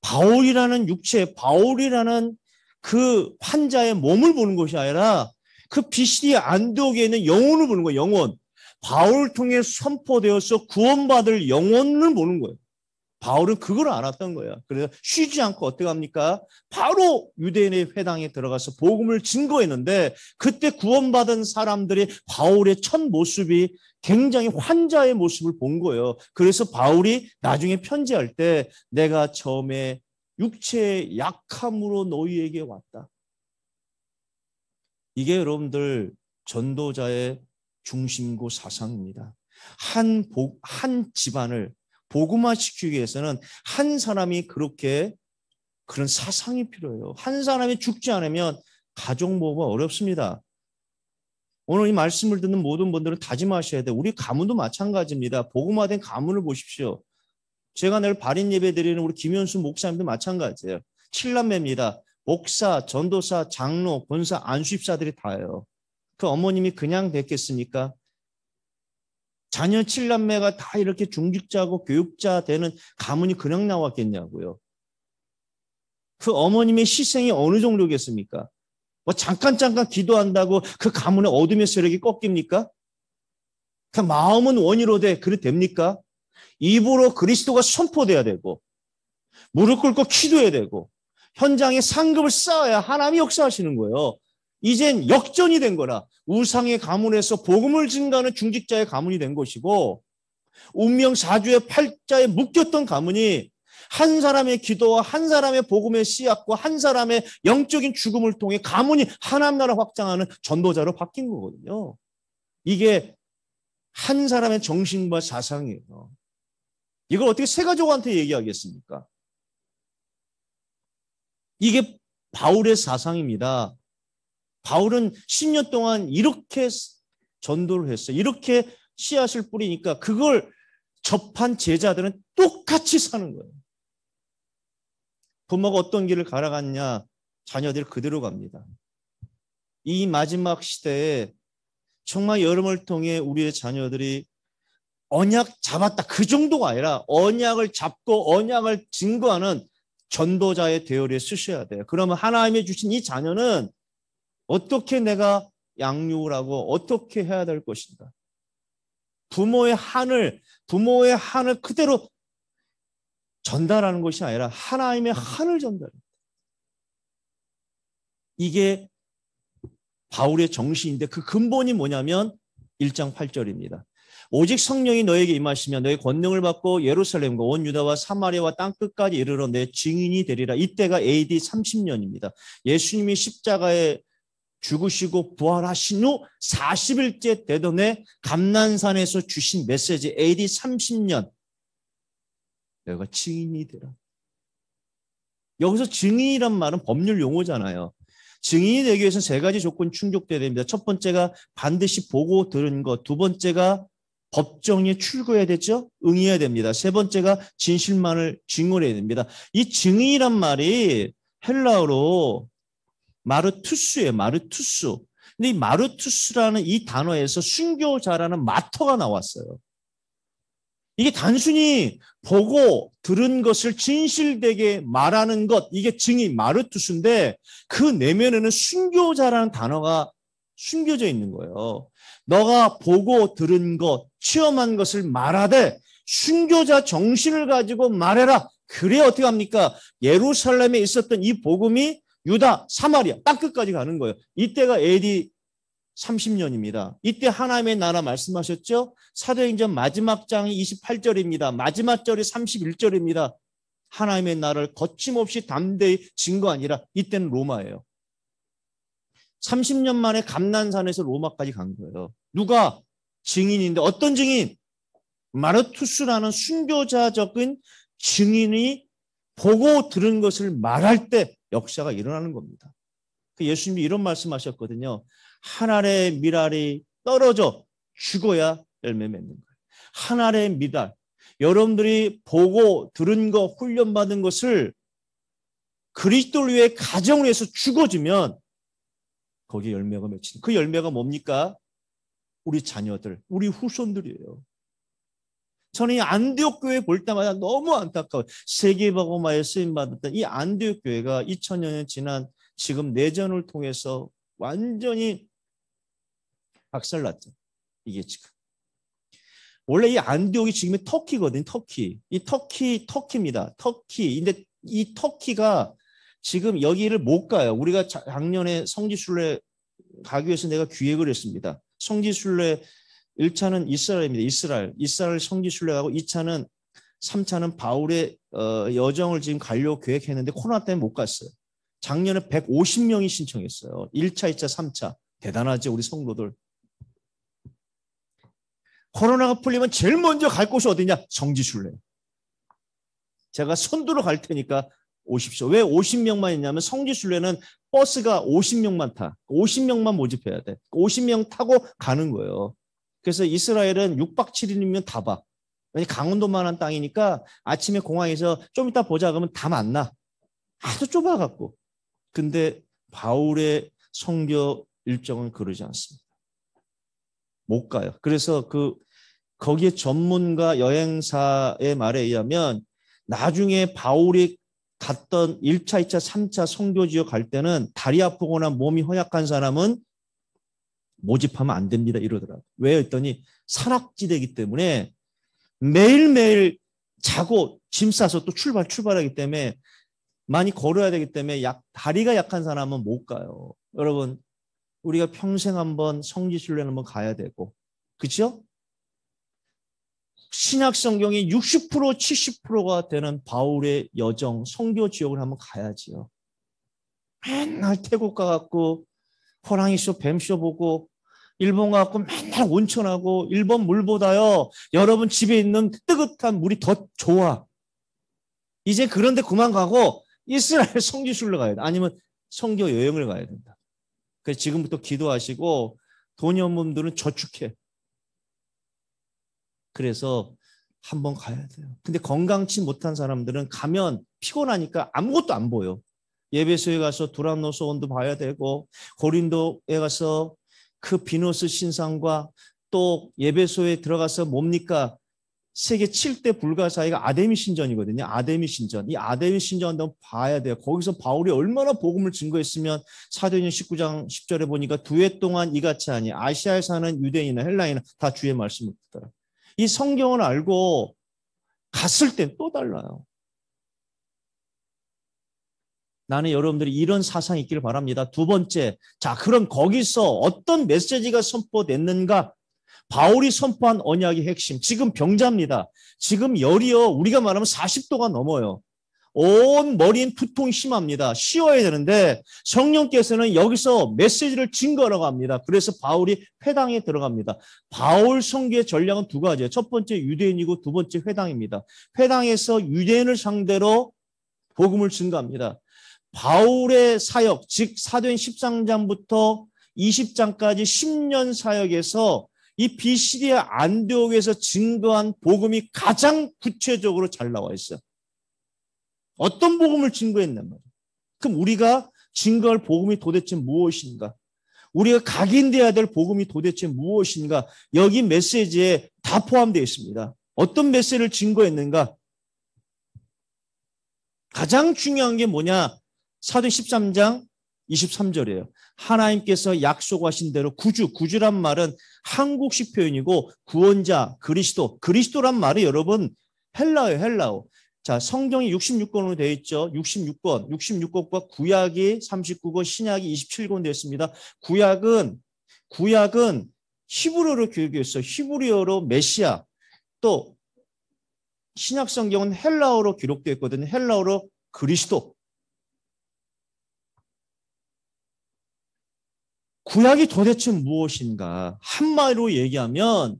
바울이라는 육체, 바울이라는 그 환자의 몸을 보는 것이 아니라 그비실안디에 있는 영혼을 보는 거예요. 영혼. 바울을 통해 선포되어서 구원받을 영혼을 보는 거예요. 바울은 그걸 알았던 거예요. 그래서 쉬지 않고 어떻게 합니까? 바로 유대인의 회당에 들어가서 복음을 증거했는데 그때 구원받은 사람들이 바울의 첫 모습이 굉장히 환자의 모습을 본 거예요. 그래서 바울이 나중에 편지할 때 내가 처음에 육체의 약함으로 너희에게 왔다. 이게 여러분들 전도자의 중심고 사상입니다. 한, 보, 한 집안을 복음화시키기 위해서는 한 사람이 그렇게 그런 사상이 필요해요. 한 사람이 죽지 않으면 가족 모호가 어렵습니다. 오늘 이 말씀을 듣는 모든 분들은 다짐하셔야 돼요. 우리 가문도 마찬가지입니다. 복음화된 가문을 보십시오. 제가 늘 발인 예배 드리는 우리 김현수 목사님도 마찬가지예요. 7남매입니다. 목사, 전도사, 장로, 권사, 안수집사들이 다예요. 그 어머님이 그냥 됐겠습니까? 자녀 7남매가 다 이렇게 중직자고 교육자 되는 가문이 그냥 나왔겠냐고요. 그 어머님의 희생이 어느 정도겠습니까? 뭐 잠깐 잠깐 기도한다고 그 가문의 어둠의 세력이 꺾입니까? 그 마음은 원이로 돼 그래 됩니까? 입으로 그리스도가 선포돼야 되고 무릎 꿇고 기도해야 되고 현장에 상급을 쌓아야 하나님이 역사하시는 거예요. 이젠 역전이 된 거라 우상의 가문에서 복음을 증가하는 중직자의 가문이 된 것이고 운명 사주의 팔자에 묶였던 가문이 한 사람의 기도와 한 사람의 복음의 씨앗과 한 사람의 영적인 죽음을 통해 가문이 하나님 나라 확장하는 전도자로 바뀐 거거든요. 이게 한 사람의 정신과 사상이에요. 이걸 어떻게 세 가족한테 얘기하겠습니까? 이게 바울의 사상입니다. 바울은 10년 동안 이렇게 전도를 했어요. 이렇게 씨앗을 뿌리니까 그걸 접한 제자들은 똑같이 사는 거예요. 부모가 어떤 길을 갈아갔냐 자녀들 그대로 갑니다. 이 마지막 시대에 정말 여름을 통해 우리의 자녀들이 언약 잡았다 그 정도가 아니라 언약을 잡고 언약을 증거하는 전도자의 대열에 쓰셔야 돼요. 그러면 하나님이 주신 이 자녀는 어떻게 내가 양육을 하고 어떻게 해야 될 것인가. 부모의 한을 부모의 한을 그대로 전달하는 것이 아니라 하나님의 한을 전달합다 이게 바울의 정신인데 그 근본이 뭐냐면 1장 8절입니다. 오직 성령이 너에게 임하시면 너의 권능을 받고 예루살렘과 온 유다와 사마리아와 땅 끝까지 이르러 내 증인이 되리라. 이때가 AD 30년입니다. 예수님이 십자가에 죽으시고 부활하신 후 40일째 되던해 감난산에서 주신 메시지 AD 30년 내가 증인이 되라. 여기서 증인이란 말은 법률 용어잖아요. 증인이 되기 위해서세 가지 조건 충족돼야 됩니다. 첫 번째가 반드시 보고 들은 것, 두 번째가 법정에 출고해야 되죠? 응해야 됩니다. 세 번째가 진실만을 증언해야 됩니다. 이 증인이란 말이 헬라어로 마르투스예요. 마르투스. 근데 이 마르투스라는 이 단어에서 순교자라는 마터가 나왔어요. 이게 단순히 보고 들은 것을 진실되게 말하는 것, 이게 증이 마르투스인데 그 내면에는 순교자라는 단어가 숨겨져 있는 거예요. 너가 보고 들은 것, 체험한 것을 말하되 순교자 정신을 가지고 말해라. 그래 어떻게 합니까? 예루살렘에 있었던 이 복음이 유다, 사마리아 딱 끝까지 가는 거예요. 이때가 AD 30년입니다. 이때 하나님의 나라 말씀하셨죠? 사도행전 마지막 장이 28절입니다. 마지막 절이 31절입니다. 하나님의 나라를 거침없이 담대히 진 거 아니라 이때는 로마예요. 30년 만에 감난산에서 로마까지 간 거예요. 누가 증인인데 어떤 증인? 마르투스라는 순교자적인 증인이 보고 들은 것을 말할 때 역사가 일어나는 겁니다. 그 예수님이 이런 말씀하셨거든요. 하늘의 미랄이 떨어져 죽어야 열매 맺는 거예요. 하늘의 미랄. 여러분들이 보고 들은 거 훈련받은 것을 그리스도를 위해 가정을 위해서 죽어지면 거기에 열매가 맺히그 열매가 뭡니까? 우리 자녀들, 우리 후손들이에요. 저는 이 안디옥 교회 볼 때마다 너무 안타까워요. 세계바고마에 쓰임받았던 이 안디옥 교회가 2000년이 지난 지금 내전을 통해서 완전히 박살났죠. 이게 지금. 원래 이 안디옥이 지금 터키거든요. 터키. 이 터키, 터키입니다. 터키. 근데 이 터키가 지금 여기를 못 가요. 우리가 작년에 성지순례 가기 위해서 내가 기획을 했습니다. 성지순례 1차는 이스라엘입니다. 이스라엘. 이스라엘 성지 순례하고 2차는 3차는 바울의 어, 여정을 지금 가려고 계획했는데 코로나 때문에 못 갔어요. 작년에 150명이 신청했어요. 1차, 2차, 3차. 대단하지 우리 성도들. 코로나가 풀리면 제일 먼저 갈 곳이 어디냐? 성지순례. 제가 선두로 갈 테니까 오십시오. 왜 50명만 있냐면 성지순례는 버스가 50명만 타. 50명만 모집해야 돼. 50명 타고 가는 거예요. 그래서 이스라엘은 6박 7일이면 다 봐. 강원도만한 땅이니까 아침에 공항에서 좀 이따 보자 그러면 다 만나. 아주 좁아갖고. 근데 바울의 성교 일정은 그러지 않습니다. 못 가요. 그래서 그 거기에 전문가 여행사의 말에 의하면 나중에 바울이 갔던 1차, 2차, 3차 성교 지역 갈 때는 다리 아프거나 몸이 허약한 사람은 모집하면 안 됩니다. 이러더라고요. 왜 했더니 산악지대이기 때문에 매일매일 자고 짐 싸서 또 출발, 출발하기 때문에 많이 걸어야 되기 때문에 약, 다리가 약한 사람은 못 가요. 여러분, 우리가 평생 한 번 성지순례 한번 가야 되고, 그죠? 신약 성경이 60% 70%가 되는 바울의 여정 성교 지역을 한번 가야지요. 맨날 태국 가갖고 호랑이 쇼, 뱀쇼 보고 일본 가고 맨날 온천하고 일본 물보다요. 여러분 집에 있는 뜨뜻한 물이 더 좋아. 이제 그런데 그만 가고 이스라엘 성지순례 가야 돼. 아니면 성교 여행을 가야 된다. 그래서 지금부터 기도하시고 돈이 없는 분들은 저축해. 그래서 한번 가야 돼요. 근데 건강치 못한 사람들은 가면 피곤하니까 아무것도 안 보여. 예배소에 가서 두란노소 원도 봐야 되고 고린도에 가서 그 비노스 신상과 또 예배소에 들어가서 뭡니까? 세계 7대 불가사의가 아데미 신전이거든요. 아데미 신전. 이 아데미 신전 한번 봐야 돼요. 거기서 바울이 얼마나 복음을 증거했으면 사도행전 19장 10절에 보니까 두 해 동안 이같이 하니 아시아에 사는 유대인이나 헬라인은 다 주의 말씀을 듣더라. 이 성경을 알고 갔을 땐또 달라요. 나는 여러분들이 이런 사상이 있기를 바랍니다. 두 번째, 자, 그럼 거기서 어떤 메시지가 선포됐는가? 바울이 선포한 언약의 핵심, 지금 병자입니다. 지금 열이요, 우리가 말하면 40도가 넘어요. 온 머리인 두통 심합니다. 쉬어야 되는데 성령께서는 여기서 메시지를 증거하라고 합니다. 그래서 바울이 회당에 들어갑니다. 바울 성교의 전략은 두 가지예요. 첫 번째 유대인이고 두 번째 회당입니다. 회당에서 유대인을 상대로 복음을 증거합니다. 바울의 사역, 즉 사도행 13장부터 20장까지 10년 사역에서 이 비시리아 안디옥에서 증거한 복음이 가장 구체적으로 잘 나와 있어요. 어떤 복음을 증거했냔 말이에 그럼 우리가 증거할 복음이 도대체 무엇인가? 우리가 각인돼야 될 복음이 도대체 무엇인가? 여기 메시지에 다 포함되어 있습니다. 어떤 메시지를 증거했는가? 가장 중요한 게 뭐냐? 사도행 13장 23절이에요. 하나님께서 약속하신 대로 구주, 구주란 말은 한국식 표현이고 구원자, 그리스도, 그리스도란 말이 여러분 헬라어요 헬라어. 자, 성경이 66권으로 되어 있죠. 66권, 66권과 구약이 39권, 신약이 27권 되어 습니다 구약은 구약은 히브리어로 기록했어요. 히브리어로 메시아. 또 신약 성경은 헬라어로 기록되어 거든요 헬라어로 그리스도. 구약이 도대체 무엇인가? 한마디로 얘기하면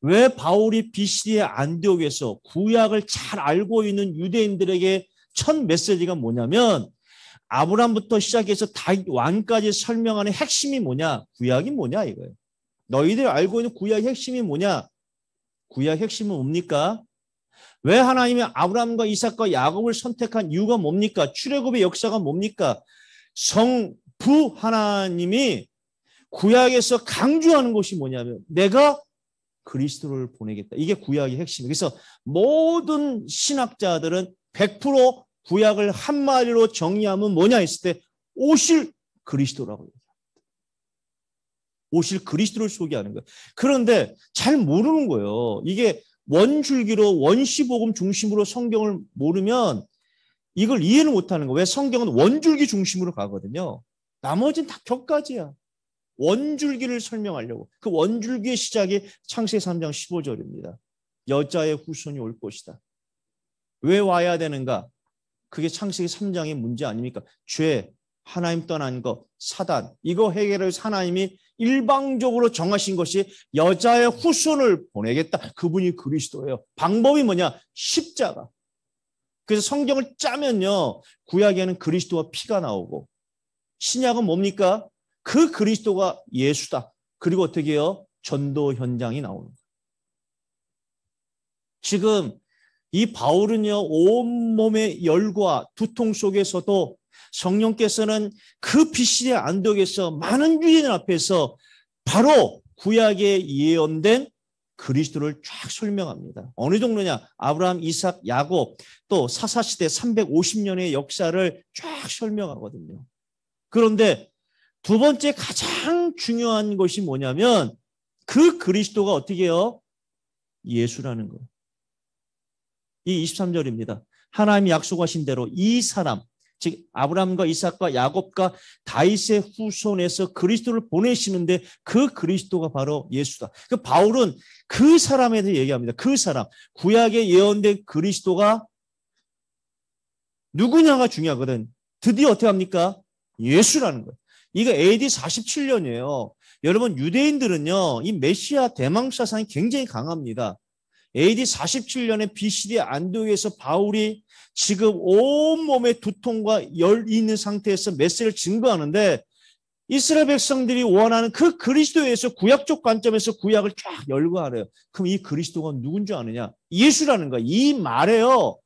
왜 바울이 비시리의 안디옥에서 구약을 잘 알고 있는 유대인들에게 첫 메시지가 뭐냐면 아브람부터 시작해서 다윗 왕까지 설명하는 핵심이 뭐냐? 구약이 뭐냐 이거예요. 너희들 알고 있는 구약의 핵심이 뭐냐? 구약 핵심은 뭡니까? 왜 하나님이 아브라함과 이삭과 야곱을 선택한 이유가 뭡니까? 출애굽의 역사가 뭡니까? 성부 하나님이 구약에서 강조하는 것이 뭐냐면 내가 그리스도를 보내겠다. 이게 구약의 핵심. 그래서 모든 신학자들은 100% 구약을 한마리로 정의하면 뭐냐 했을 때 오실 그리스도라고 얘기합니다. 오실 그리스도를 소개하는 거예요. 그런데 잘 모르는 거예요. 이게 원줄기로 원시복음 중심으로 성경을 모르면 이걸 이해를 못하는 거예요. 왜 성경은 원줄기 중심으로 가거든요. 나머지는 다 격가지야. 원줄기를 설명하려고. 그 원줄기의 시작이 창세 3장 15절입니다. 여자의 후손이 올 것이다. 왜 와야 되는가? 그게 창세기 3장의 문제 아닙니까? 죄, 하나님 떠난 것, 사단. 이거 해결해서 하나님이 일방적으로 정하신 것이 여자의 후손을 보내겠다. 그분이 그리스도예요. 방법이 뭐냐? 십자가. 그래서 성경을 짜면요. 구약에는 그리스도와 피가 나오고 신약은 뭡니까? 그 그리스도가 예수다. 그리고 어떻게 해요? 전도 현장이 나오는 거예요. 지금 이 바울은요, 온몸의 열과 두통 속에서도 성령께서는 그 비시대 안덕에서 많은 유인 앞에서 바로 구약에 예언된 그리스도를 쫙 설명합니다. 어느 정도냐? 아브라함, 이삭, 야곱, 또 사사시대 350년의 역사를 쫙 설명하거든요. 그런데 두 번째 가장 중요한 것이 뭐냐면 그 그리스도가 어떻게 해요? 예수라는 거예요. 이 23절입니다. 하나님이 약속하신 대로 이 사람, 즉 아브라함과 이삭과 야곱과 다윗의 후손에서 그리스도를 보내시는데 그 그리스도가 바로 예수다. 그 바울은 그 사람에 대해 얘기합니다. 그 사람, 구약에 예언된 그리스도가 누구냐가 중요하거든. 드디어 어떻게 합니까? 예수라는 거예요. 이거 AD 47년이에요. 여러분 유대인들은요. 이 메시아 대망 사상이 굉장히 강합니다. AD 47년에 BCD 안동에서 바울이 지금 온몸에 두통과 열이 있는 상태에서 메시를 증거하는데 이스라엘 백성들이 원하는 그 그리스도에서 구약적 관점에서 구약을 쫙 열고 하래요. 그럼 이 그리스도가 누군 줄 아느냐? 예수라는 거야. 이 말에요.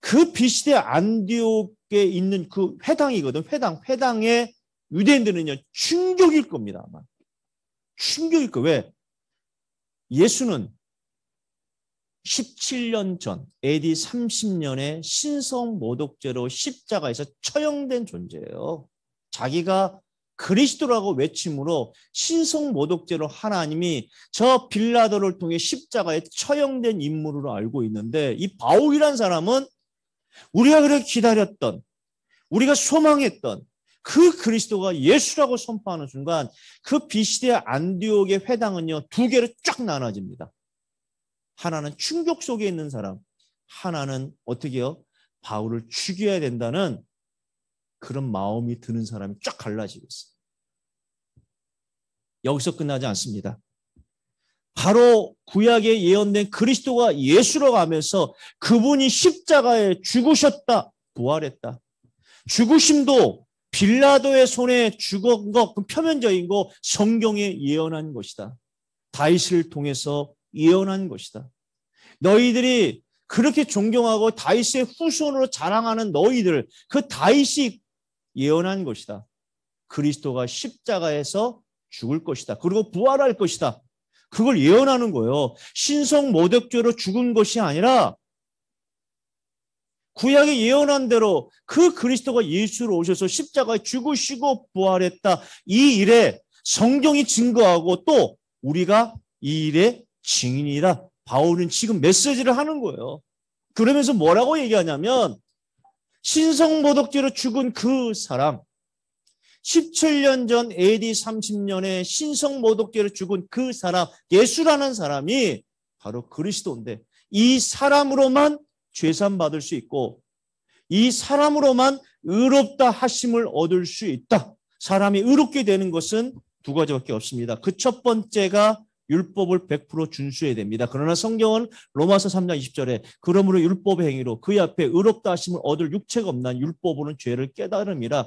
그 비시대 안디옥 에 있는 그 회당이거든. 회당. 회당에 유대인들은요, 충격일 겁니다. 아마. 충격일 거. 왜? 예수는 17년 전, AD 30년에 신성 모독죄로 십자가에서 처형된 존재예요. 자기가 그리스도라고 외침으로 신성 모독죄로 하나님이 저 빌라도를 통해 십자가에 처형된 인물으로 알고 있는데 이 바울이란 사람은 우리가 그렇 기다렸던, 우리가 소망했던 그 그리스도가 예수라고 선포하는 순간 그 비시대 안디옥의 회당은요, 두 개로 쫙 나눠집니다. 하나는 충격 속에 있는 사람, 하나는 어떻게 요 바울을 죽여야 된다는 그런 마음이 드는 사람이 쫙 갈라지고 있어요. 여기서 끝나지 않습니다. 바로 구약에 예언된 그리스도가 예수로 가면서 그분이 십자가에 죽으셨다, 부활했다. 죽으심도 빌라도의 손에 죽은 것, 그 표면적인 거 성경에 예언한 것이다. 다윗을 통해서 예언한 것이다. 너희들이 그렇게 존경하고 다윗의 후손으로 자랑하는 너희들, 그 다윗이 예언한 것이다. 그리스도가 십자가에서 죽을 것이다. 그리고 부활할 것이다. 그걸 예언하는 거예요. 신성 모독죄로 죽은 것이 아니라 구약이 예언한 대로 그 그리스도가 예수로 오셔서 십자가에 죽으시고 부활했다. 이 일에 성경이 증거하고 또 우리가 이 일의 증인이다. 바울은 지금 메시지를 하는 거예요. 그러면서 뭐라고 얘기하냐면 신성모독죄로 죽은 그 사람 17년 전 AD 30년에 신성 모독죄를 죽은 그 사람 예수라는 사람이 바로 그리스도인데 이 사람으로만 죄산 받을 수 있고 이 사람으로만 의롭다 하심을 얻을 수 있다. 사람이 의롭게 되는 것은 두 가지밖에 없습니다. 그 첫 번째가 율법을 100% 준수해야 됩니다. 그러나 성경은 로마서 3장 20절에 그러므로 율법의 행위로 그 앞에 의롭다 하심을 얻을 육체가 없는 율법으로는 죄를 깨달음이라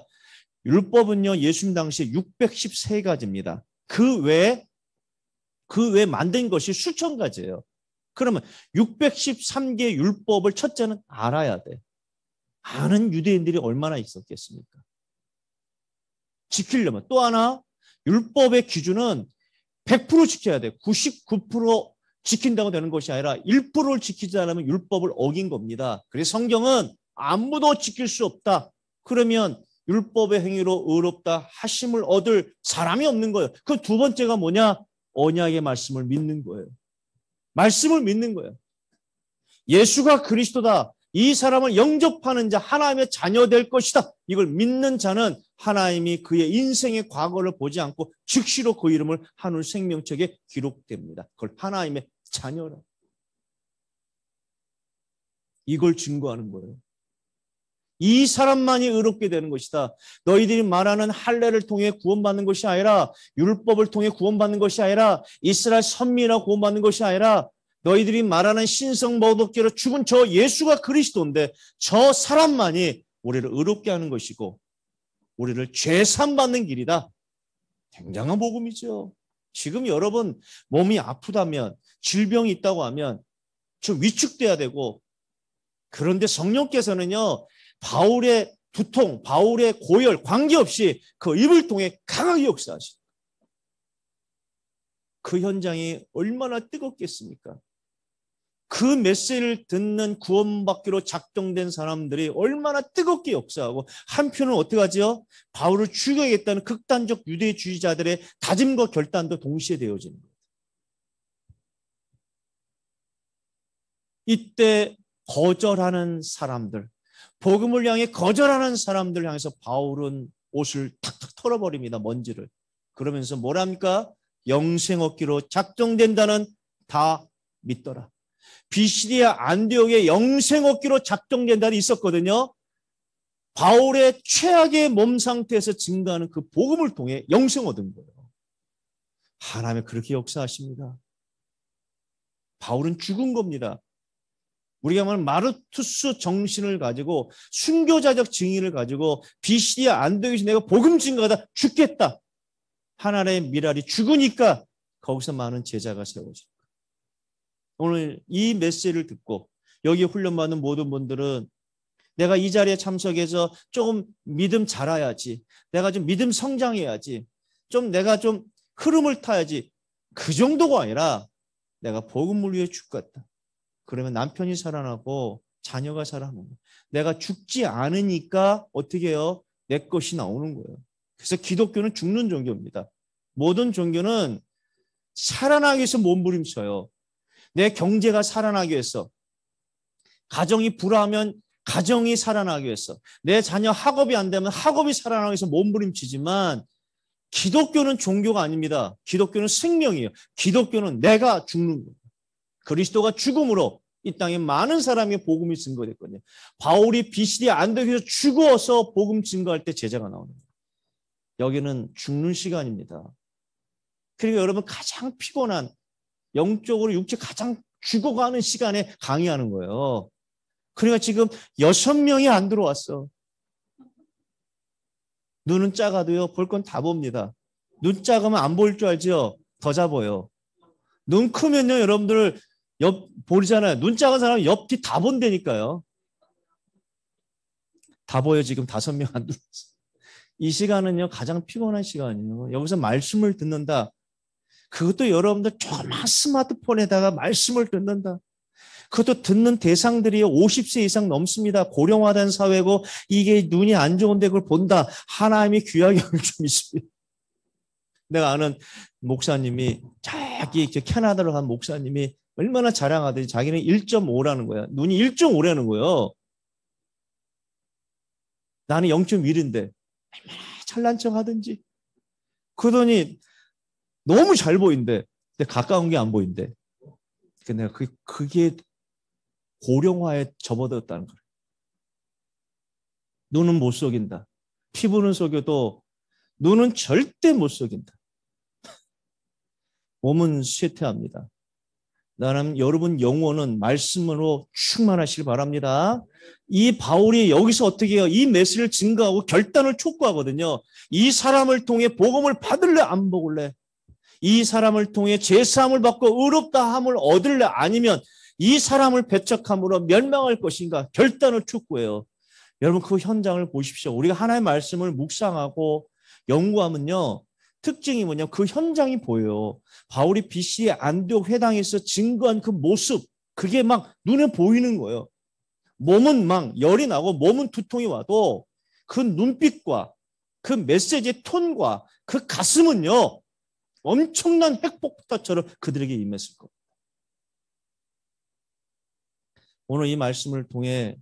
율법은요, 예수님 당시에 613가지입니다. 그 외에, 그외 만든 것이 수천 가지예요. 그러면 613개 의 율법을 첫째는 알아야 돼. 아는 유대인들이 얼마나 있었겠습니까? 지키려면. 또 하나, 율법의 기준은 100% 지켜야 돼. 99% 지킨다고 되는 것이 아니라 1%를 지키지 않으면 율법을 어긴 겁니다. 그래서 성경은 아무도 지킬 수 없다. 그러면 율법의 행위로 의롭다 하심을 얻을 사람이 없는 거예요. 그 두 번째가 뭐냐? 언약의 말씀을 믿는 거예요. 말씀을 믿는 거예요. 예수가 그리스도다. 이 사람을 영접하는 자, 하나님의 자녀 될 것이다. 이걸 믿는 자는 하나님이 그의 인생의 과거를 보지 않고 즉시로 그 이름을 하늘 생명책에 기록됩니다. 그걸 하나님의 자녀라. 이걸 증거하는 거예요. 이 사람만이 의롭게 되는 것이다. 너희들이 말하는 할례를 통해 구원받는 것이 아니라 율법을 통해 구원받는 것이 아니라 이스라엘 선민이라 구원받는 것이 아니라 너희들이 말하는 신성 모독죄로 죽은 저 예수가 그리스도인데 저 사람만이 우리를 의롭게 하는 것이고 우리를 죄산 받는 길이다. 굉장한 복음이죠. 지금 여러분 몸이 아프다면 질병이 있다고 하면 좀 위축돼야 되고 그런데 성령께서는요 바울의 두통, 바울의 고열 관계없이 그 입을 통해 강하게 역사하신 그 현장이 얼마나 뜨겁겠습니까? 그 메시지를 듣는 구원받기로 작정된 사람들이 얼마나 뜨겁게 역사하고 한편은 어떻 하지요? 바울을 죽여야겠다는 극단적 유대주의자들의 다짐과 결단도 동시에 되어지는 거예요. 이때 거절하는 사람들 복음을 향해 거절하는 사람들 향해서 바울은 옷을 탁탁 털어버립니다. 먼지를. 그러면서 뭐랍니까? 영생 얻기로 작정된다는 다 믿더라. 비시디아 안디옥에 영생 얻기로 작정된다는 있었거든요. 바울의 최악의 몸 상태에서 증가하는 그 복음을 통해 영생 얻은 거예요. 하나님 그렇게 역사하십니다. 바울은 죽은 겁니다. 우리가 말하는 마르투스 정신을 가지고 순교자적 증인을 가지고 비시디아 안동에서 내가 복음 증거하다 죽겠다. 하나의 미랄이 죽으니까 거기서 많은 제자가 세워집다 오늘 이 메시지를 듣고 여기 훈련받는 모든 분들은 내가 이 자리에 참석해서 조금 믿음 자라야지. 내가 좀 믿음 성장해야지. 좀 내가 좀 흐름을 타야지. 그 정도가 아니라 내가 복음을 위해 죽겠다. 그러면 남편이 살아나고 자녀가 살아나는 거예요. 내가 죽지 않으니까 어떻게 해요? 내 것이 나오는 거예요. 그래서 기독교는 죽는 종교입니다. 모든 종교는 살아나기 위해서 몸부림쳐요. 내 경제가 살아나기 위해서. 가정이 불화하면 가정이 살아나기 위해서. 내 자녀 학업이 안 되면 학업이 살아나기 위해서 몸부림치지만 기독교는 종교가 아닙니다. 기독교는 생명이에요. 기독교는 내가 죽는 거예요. 그리스도가 죽음으로 이 땅에 많은 사람이 복음이 증거됐거든요. 바울이 비시디 안덕에서 죽어서 복음 증거할 때 제자가 나오는 거예요. 여기는 죽는 시간입니다. 그리고 여러분 가장 피곤한 영적으로 육체 가장 죽어가는 시간에 강의하는 거예요. 그러니까 지금 여섯 명이 안 들어왔어. 눈은 작아도요. 볼 건 다 봅니다. 눈 작으면 안 보일 줄 알죠? 더 잡아요. 눈 크면요. 여러분들 옆 보이잖아요. 눈 작은 사람 옆뒤 다 본다니까요. 다 보여 지금 다섯 명 안들어이 시간은요 가장 피곤한 시간이에요. 여기서 말씀을 듣는다. 그것도 여러분들 조그만 스마트폰에다가 말씀을 듣는다. 그것도 듣는 대상들이 50세 이상 넘습니다. 고령화된 사회고 이게 눈이 안 좋은데 그걸 본다. 하나님이 귀하게 좀 있습니다. 내가 아는 목사님이 잘 저기 캐나다로 간 목사님이 얼마나 자랑하더니 자기는 1.5라는 거야. 눈이 1.5라는 거예요. 나는 0.1인데 얼마나 잘난 척 하든지. 그러더니 너무 잘 보인대. 근데 가까운 게 안 보인대. 근데 내가 그, 게 고령화에 접어들었다는 거예 눈은 못 속인다. 피부는 속여도 눈은 절대 못 속인다. 몸은 쇠퇴합니다. 나는 여러분 영혼은 말씀으로 충만하시길 바랍니다. 이 바울이 여기서 어떻게 해요? 이 메시를 증거하고 결단을 촉구하거든요. 이 사람을 통해 복음을 받을래 안 먹을래? 이 사람을 통해 제사함을 받고 의롭다함을 얻을래 아니면 이 사람을 배척함으로 멸망할 것인가 결단을 촉구해요. 여러분 그 현장을 보십시오. 우리가 하나의 말씀을 묵상하고 연구하면요. 특징이 뭐냐? 면그 현장이 보여요. 바울이 BC 안디옥 회당에서 증거한 그 모습, 그게 막 눈에 보이는 거예요. 몸은 막 열이 나고 몸은 두통이 와도 그 눈빛과 그 메시지의 톤과 그 가슴은요, 엄청난 핵폭탄처럼 그들에게 임했을 겁니다. 오늘 이 말씀을 통해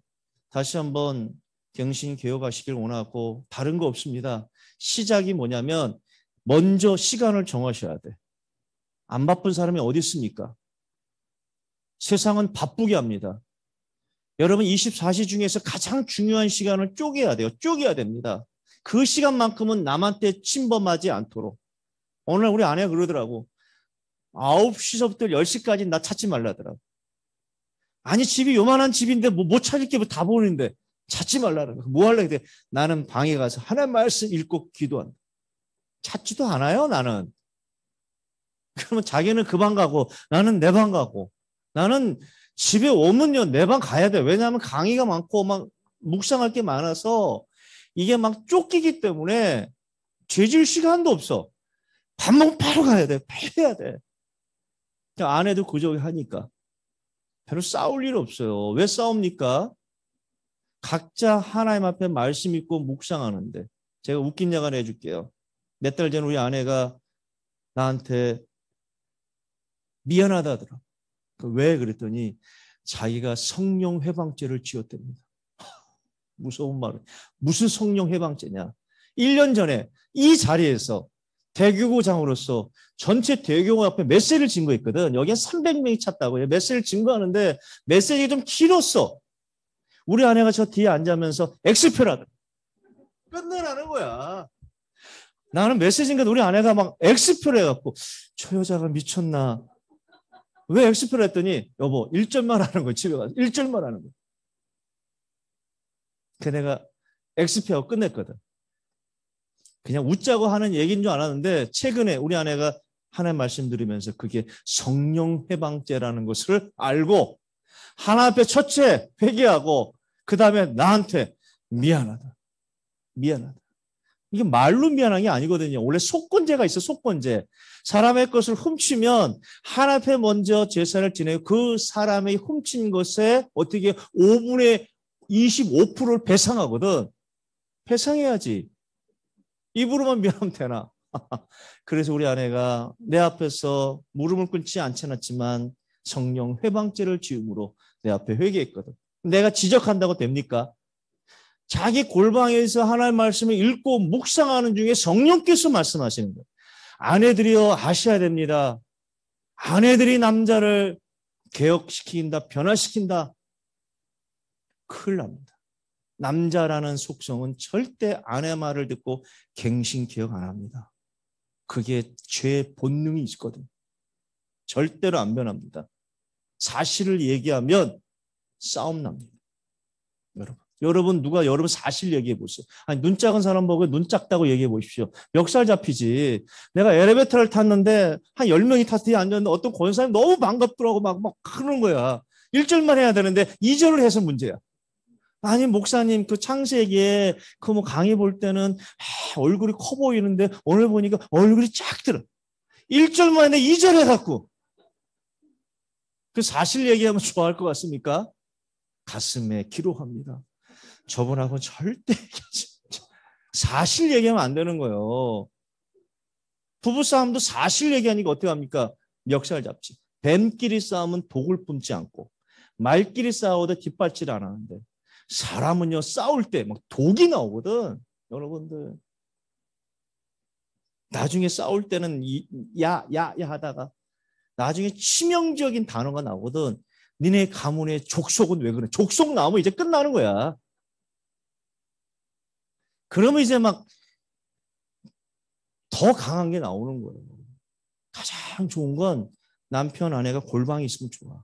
다시 한번 경신 개혁하시길 원하고 다른 거 없습니다. 시작이 뭐냐면 먼저 시간을 정하셔야 돼. 안 바쁜 사람이 어디 있습니까? 세상은 바쁘게 합니다. 여러분 24시 중에서 가장 중요한 시간을 쪼개야 돼요. 쪼개야 됩니다. 그 시간만큼은 남한테 침범하지 않도록. 오늘 우리 아내가 그러더라고. 9시부터 10시까지 나 찾지 말라더라고. 아니 집이 요만한 집인데 뭐못 찾을 게다 뭐 보는데 찾지 말라는 거. 뭐 하려고 돼? 나는 방에 가서 하나님 말씀 읽고 기도한다. 찾지도 않아요, 나는. 그러면 자기는 그 방 가고 나는 내 방 가고 나는 집에 오면요 내 방 가야 돼. 왜냐하면 강의가 많고 막 묵상할 게 많아서 이게 막 쫓기기 때문에 죄질 시간도 없어. 밥먹으 바로 가야 돼. 빨리 해야 돼. 그 아내도 그저기 하니까. 별로 싸울 일 없어요. 왜 싸웁니까? 각자 하나님 앞에 말씀 있고 묵상하는데. 제가 웃긴 야간 해줄게요. 몇달전에 우리 아내가 나한테 미안하다 하더라. 그 왜 그랬더니 자기가 성령 해방죄를 지었답니다. 무서운 말은 무슨 성령 해방죄냐? 1년 전에 이 자리에서 대교구장으로서 전체 대교구 앞에 메시를 증거했거든. 여기 300명이 찼다고요. 메시를 증거하는데 메시지가 좀 길었어. 우리 아내가 저 뒤에 앉으면서 엑표라더 끝내라는 거야. 나는 메시지인가 우리 아내가 막 엑스표를 해갖고 저 여자가 미쳤나. 왜 엑스표를 했더니 여보 1절만 하는 거야. 집에 가서 1절만 하는 거야. 걔네가 엑스표 끝냈거든. 그냥 웃자고 하는 얘기인 줄 알았는데 최근에 우리 아내가 하나님 말씀 들으면서 그게 성령 해방제라는 것을 알고 하나 앞에 첫째 회개하고 그 다음에 나한테 미안하다. 미안하다. 이게 말로 미안한 게 아니거든요. 원래 속건제가 있어 속건제. 사람의 것을 훔치면 하나 앞에 먼저 재산을 지내고 그 사람의 훔친 것에 어떻게 5분의 25%를 배상하거든. 배상해야지. 입으로만 미안하면 되나. 그래서 우리 아내가 내 앞에서 무릎을 꿇지 않지않았지만 성령 회방죄를 지음으로 내 앞에 회개했거든. 내가 지적한다고 됩니까? 자기 골방에서 하나님의 말씀을 읽고 묵상하는 중에 성령께서 말씀하시는 거예요. 아내들이여 아셔야 됩니다. 아내들이 남자를 개혁시킨다, 변화시킨다. 큰일 납니다. 남자라는 속성은 절대 아내 말을 듣고 갱신 기억 안 합니다. 그게 죄 본능이 있거든요. 절대로 안 변합니다. 사실을 얘기하면 싸움 납니다. 여러분 누가 여러분 사실 얘기해 보세요. 아니 눈 작은 사람 보고 눈 작다고 얘기해 보십시오. 멱살 잡히지. 내가 엘리베이터를 탔는데 한 열명이 타서 뒤에 앉았는데 어떤 권사님 너무 반갑더라고 막 막 그러는 거야. 1절만 해야 되는데 2절을 해서 문제야. 아니 목사님 그 창세기에 그 뭐 강의 볼 때는 얼굴이 커 보이는데 오늘 보니까 얼굴이 쫙 들어. 1절만 했 2절 해갖고 그 사실 얘기하면 좋아할 것 같습니까? 가슴에 기로합니다. 저분하고 절대 사실 얘기하면 안 되는 거예요. 부부싸움도 사실 얘기하니까 어떻게 합니까? 역사를 잡지. 뱀끼리 싸움은 독을 뿜지 않고 말끼리 싸우다 뒷발질 안 하는데 사람은요 싸울 때 막 독이 나오거든. 여러분들 나중에 싸울 때는 야 야, 야 하다가 나중에 치명적인 단어가 나오거든. 니네 가문의 족속은 왜 그래? 족속 나오면 이제 끝나는 거야. 그러면 이제 막 더 강한 게 나오는 거예요. 가장 좋은 건 남편, 아내가 골방이 있으면 좋아.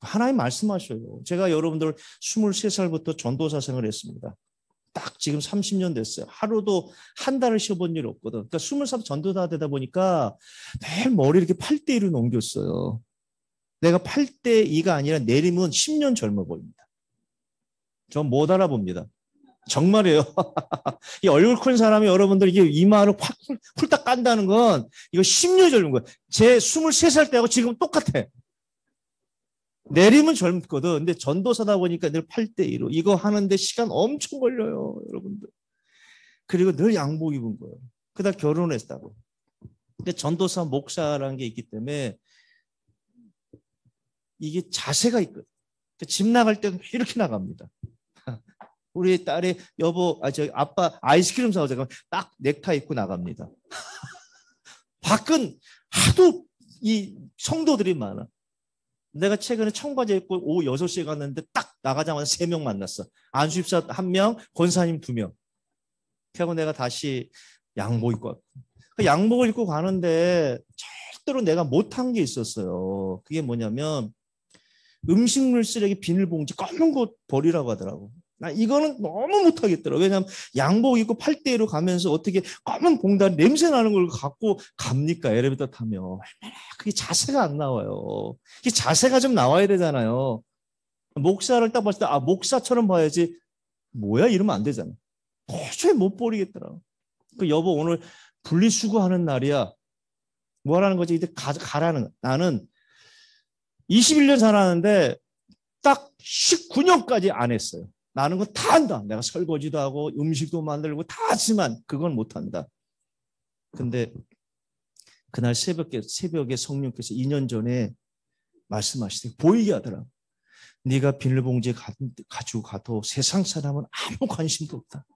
하나님 말씀하셔요. 제가 여러분들 23살부터 전도사 생활을 했습니다. 딱 지금 30년 됐어요. 하루도 한 달을 쉬어본 일 없거든. 그러니까 23 전도사 되다 보니까 매일 머리 이렇게 8대 1로 넘겼어요. 내가 8대 2가 아니라 내림은 10년 젊어 보입니다. 전 못 알아봅니다. 정말이에요. 이 얼굴 큰 사람이 여러분들 이게 이마를 확 훌딱 깐다는 건 이거 심려 젊은 거예요. 제 23살 때하고 지금 똑같아. 내림은 젊거든. 근데 전도사다 보니까 늘 8대2로. 이거 하는데 시간 엄청 걸려요, 여러분들. 그리고 늘 양복 입은 거예요. 그다 결혼했다고. 근데 전도사, 목사라는 게 있기 때문에 이게 자세가 있거든. 그러니까 집 나갈 때도 이렇게 나갑니다. 우리 딸의 여보 아 저기 아빠 아이스크림 사오자 그러면 딱 넥타 입고 나갑니다. 밖은 하도 이 성도들이 많아. 내가 최근에 청바지 입고 오후 6시에 갔는데 딱 나가자마자 세 명 만났어. 안수입사 한명 권사님 두명 그리고 내가 다시 양복 입고 왔고. 그 양복을 입고 가는데 절대로 내가 못한 게 있었어요. 그게 뭐냐면 음식물 쓰레기 비닐봉지 검은 곳 버리라고 하더라고. 나 이거는 너무 못하겠더라. 왜냐하면 양복 입고 팔대로 가면서 어떻게 검은 봉단 냄새 나는 걸 갖고 갑니까? 에레베이터 타면. 얼마나 그게 자세가 안 나와요. 이 자세가 좀 나와야 되잖아요. 목사를 딱 봤을 때, 아, 목사처럼 봐야지. 뭐야? 이러면 안 되잖아. 도저히 못 버리겠더라. 그 여보, 오늘 분리수거하는 날이야. 뭐라는 거지? 이제 가, 가라는 거 나는 21년 살았는데 딱 19년까지 안 했어요. 나는 건다 한다. 내가 설거지도 하고 음식도 만들고 다 하지만 그건 못한다. 근데 그날 새벽에 새벽에 성령께서 2년 전에 말씀하시되 보이게 하더라. 네가 비닐봉지 가, 지고 가도 세상 사람은 아무 관심도 없다.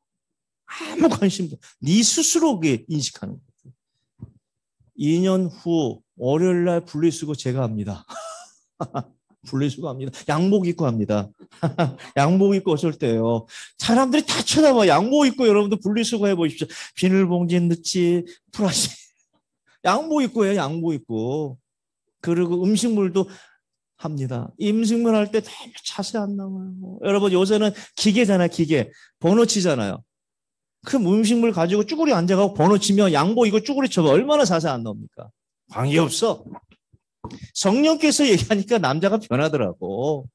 아무 관심도 네스스로게 인식하는 거 2년 후 월요일 날 분리수거 제가 합니다. 분리수거합니다. 양복 입고 합니다. 양복 입고 오실 때요. 사람들이 다 쳐다봐. 양복 입고 여러분도 분리수거 해보십시오. 비닐봉지 넣지, 플라시 양복 입고 해요. 양복 입고. 그리고 음식물도 합니다. 음식물 할 때 너무 자세안 나와요. 여러분 요새는 기계잖아요. 기계. 번호 치잖아요. 큰 음식물 가지고 쭈구리 앉아가고 번호 치면 양복 이거 쭈구리 쳐봐. 얼마나 자세 안 나옵니까? 관계없어. 성령께서 얘기하니까 남자가 변하더라고.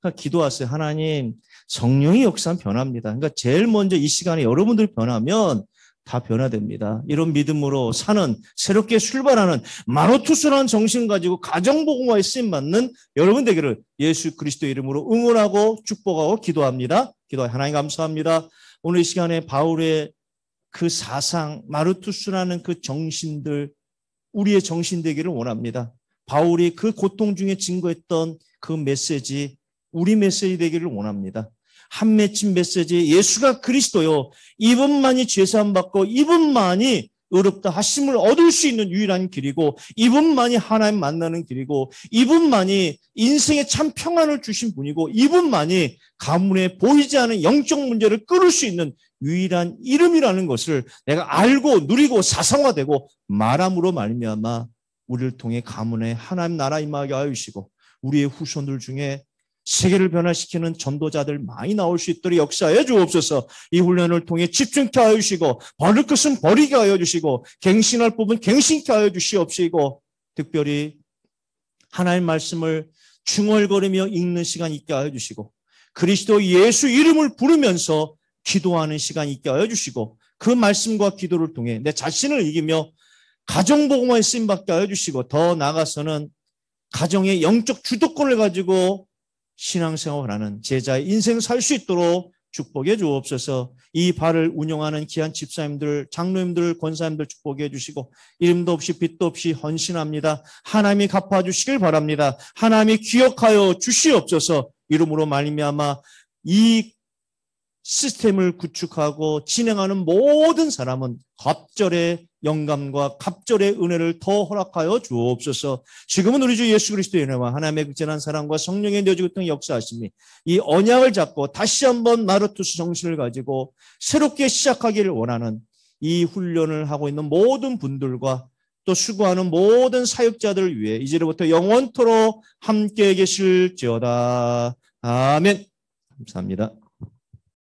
그러니까 기도하세요. 하나님, 성령이 역사는 변합니다. 그러니까 제일 먼저 이 시간에 여러분들 변하면 다 변화됩니다. 이런 믿음으로 사는 새롭게 출발하는 마로투스라는 정신 가지고 가정복음화에 쓰임 맞는 여러분 되기를 예수 그리스도 이름으로 응원하고 축복하고 기도합니다. 기도 하나님 감사합니다. 오늘 이 시간에 바울의 그 사상 마르투스라는 그 정신들 우리의 정신 되기를 원합니다. 바울이 그 고통 중에 증거했던 그 메시지 우리 메시지 되기를 원합니다. 한 맺힌 메시지 예수가 그리스도요. 이분만이 죄사함 받고 이분만이 의롭다 하심을 얻을 수 있는 유일한 길이고 이분만이 하나님 만나는 길이고 이분만이 인생에 참 평안을 주신 분이고 이분만이 가문에 보이지 않은 영적 문제를 끌을 수 있는 유일한 이름이라는 것을 내가 알고 누리고 사상화되고 말함으로 말미암아 우리를 통해 가문에 하나님 나라 임하게 하여 주시고 우리의 후손들 중에 세계를 변화시키는 전도자들 많이 나올 수 있도록 역사해 주옵소서. 이 훈련을 통해 집중케 하여 주시고 버릴 것은 버리게 하여 주시고 갱신할 부분 갱신케 하여 주시옵시고 특별히 하나님 말씀을 중얼거리며 읽는 시간 있게 하여 주시고 그리스도 예수 이름을 부르면서 기도하는 시간 있게 하여 주시고 그 말씀과 기도를 통해 내 자신을 이기며 가정복음화에 쓰임받게 하 주시고 더 나아가서는 가정의 영적 주도권을 가지고 신앙생활을 하는 제자의 인생 살 수 있도록 축복해 주옵소서 이 발을 운영하는 귀한 집사님들, 장로님들, 권사님들 축복해 주시고 이름도 없이 빚도 없이 헌신합니다. 하나님이 갚아주시길 바랍니다. 하나님이 기억하여 주시옵소서 이름으로 말미암아 이 시스템을 구축하고 진행하는 모든 사람은 갑절의 영감과 갑절의 은혜를 더 허락하여 주옵소서. 지금은 우리 주 예수 그리스도의 은혜와 하나님의 극진한 사랑과 성령의 여지고 등 역사하심이 이 언약을 잡고 다시 한번 마르투스 정신을 가지고 새롭게 시작하기를 원하는 이 훈련을 하고 있는 모든 분들과 또 수고하는 모든 사역자들을 위해 이제부터 영원토록 함께 계실지어다. 아멘. 감사합니다.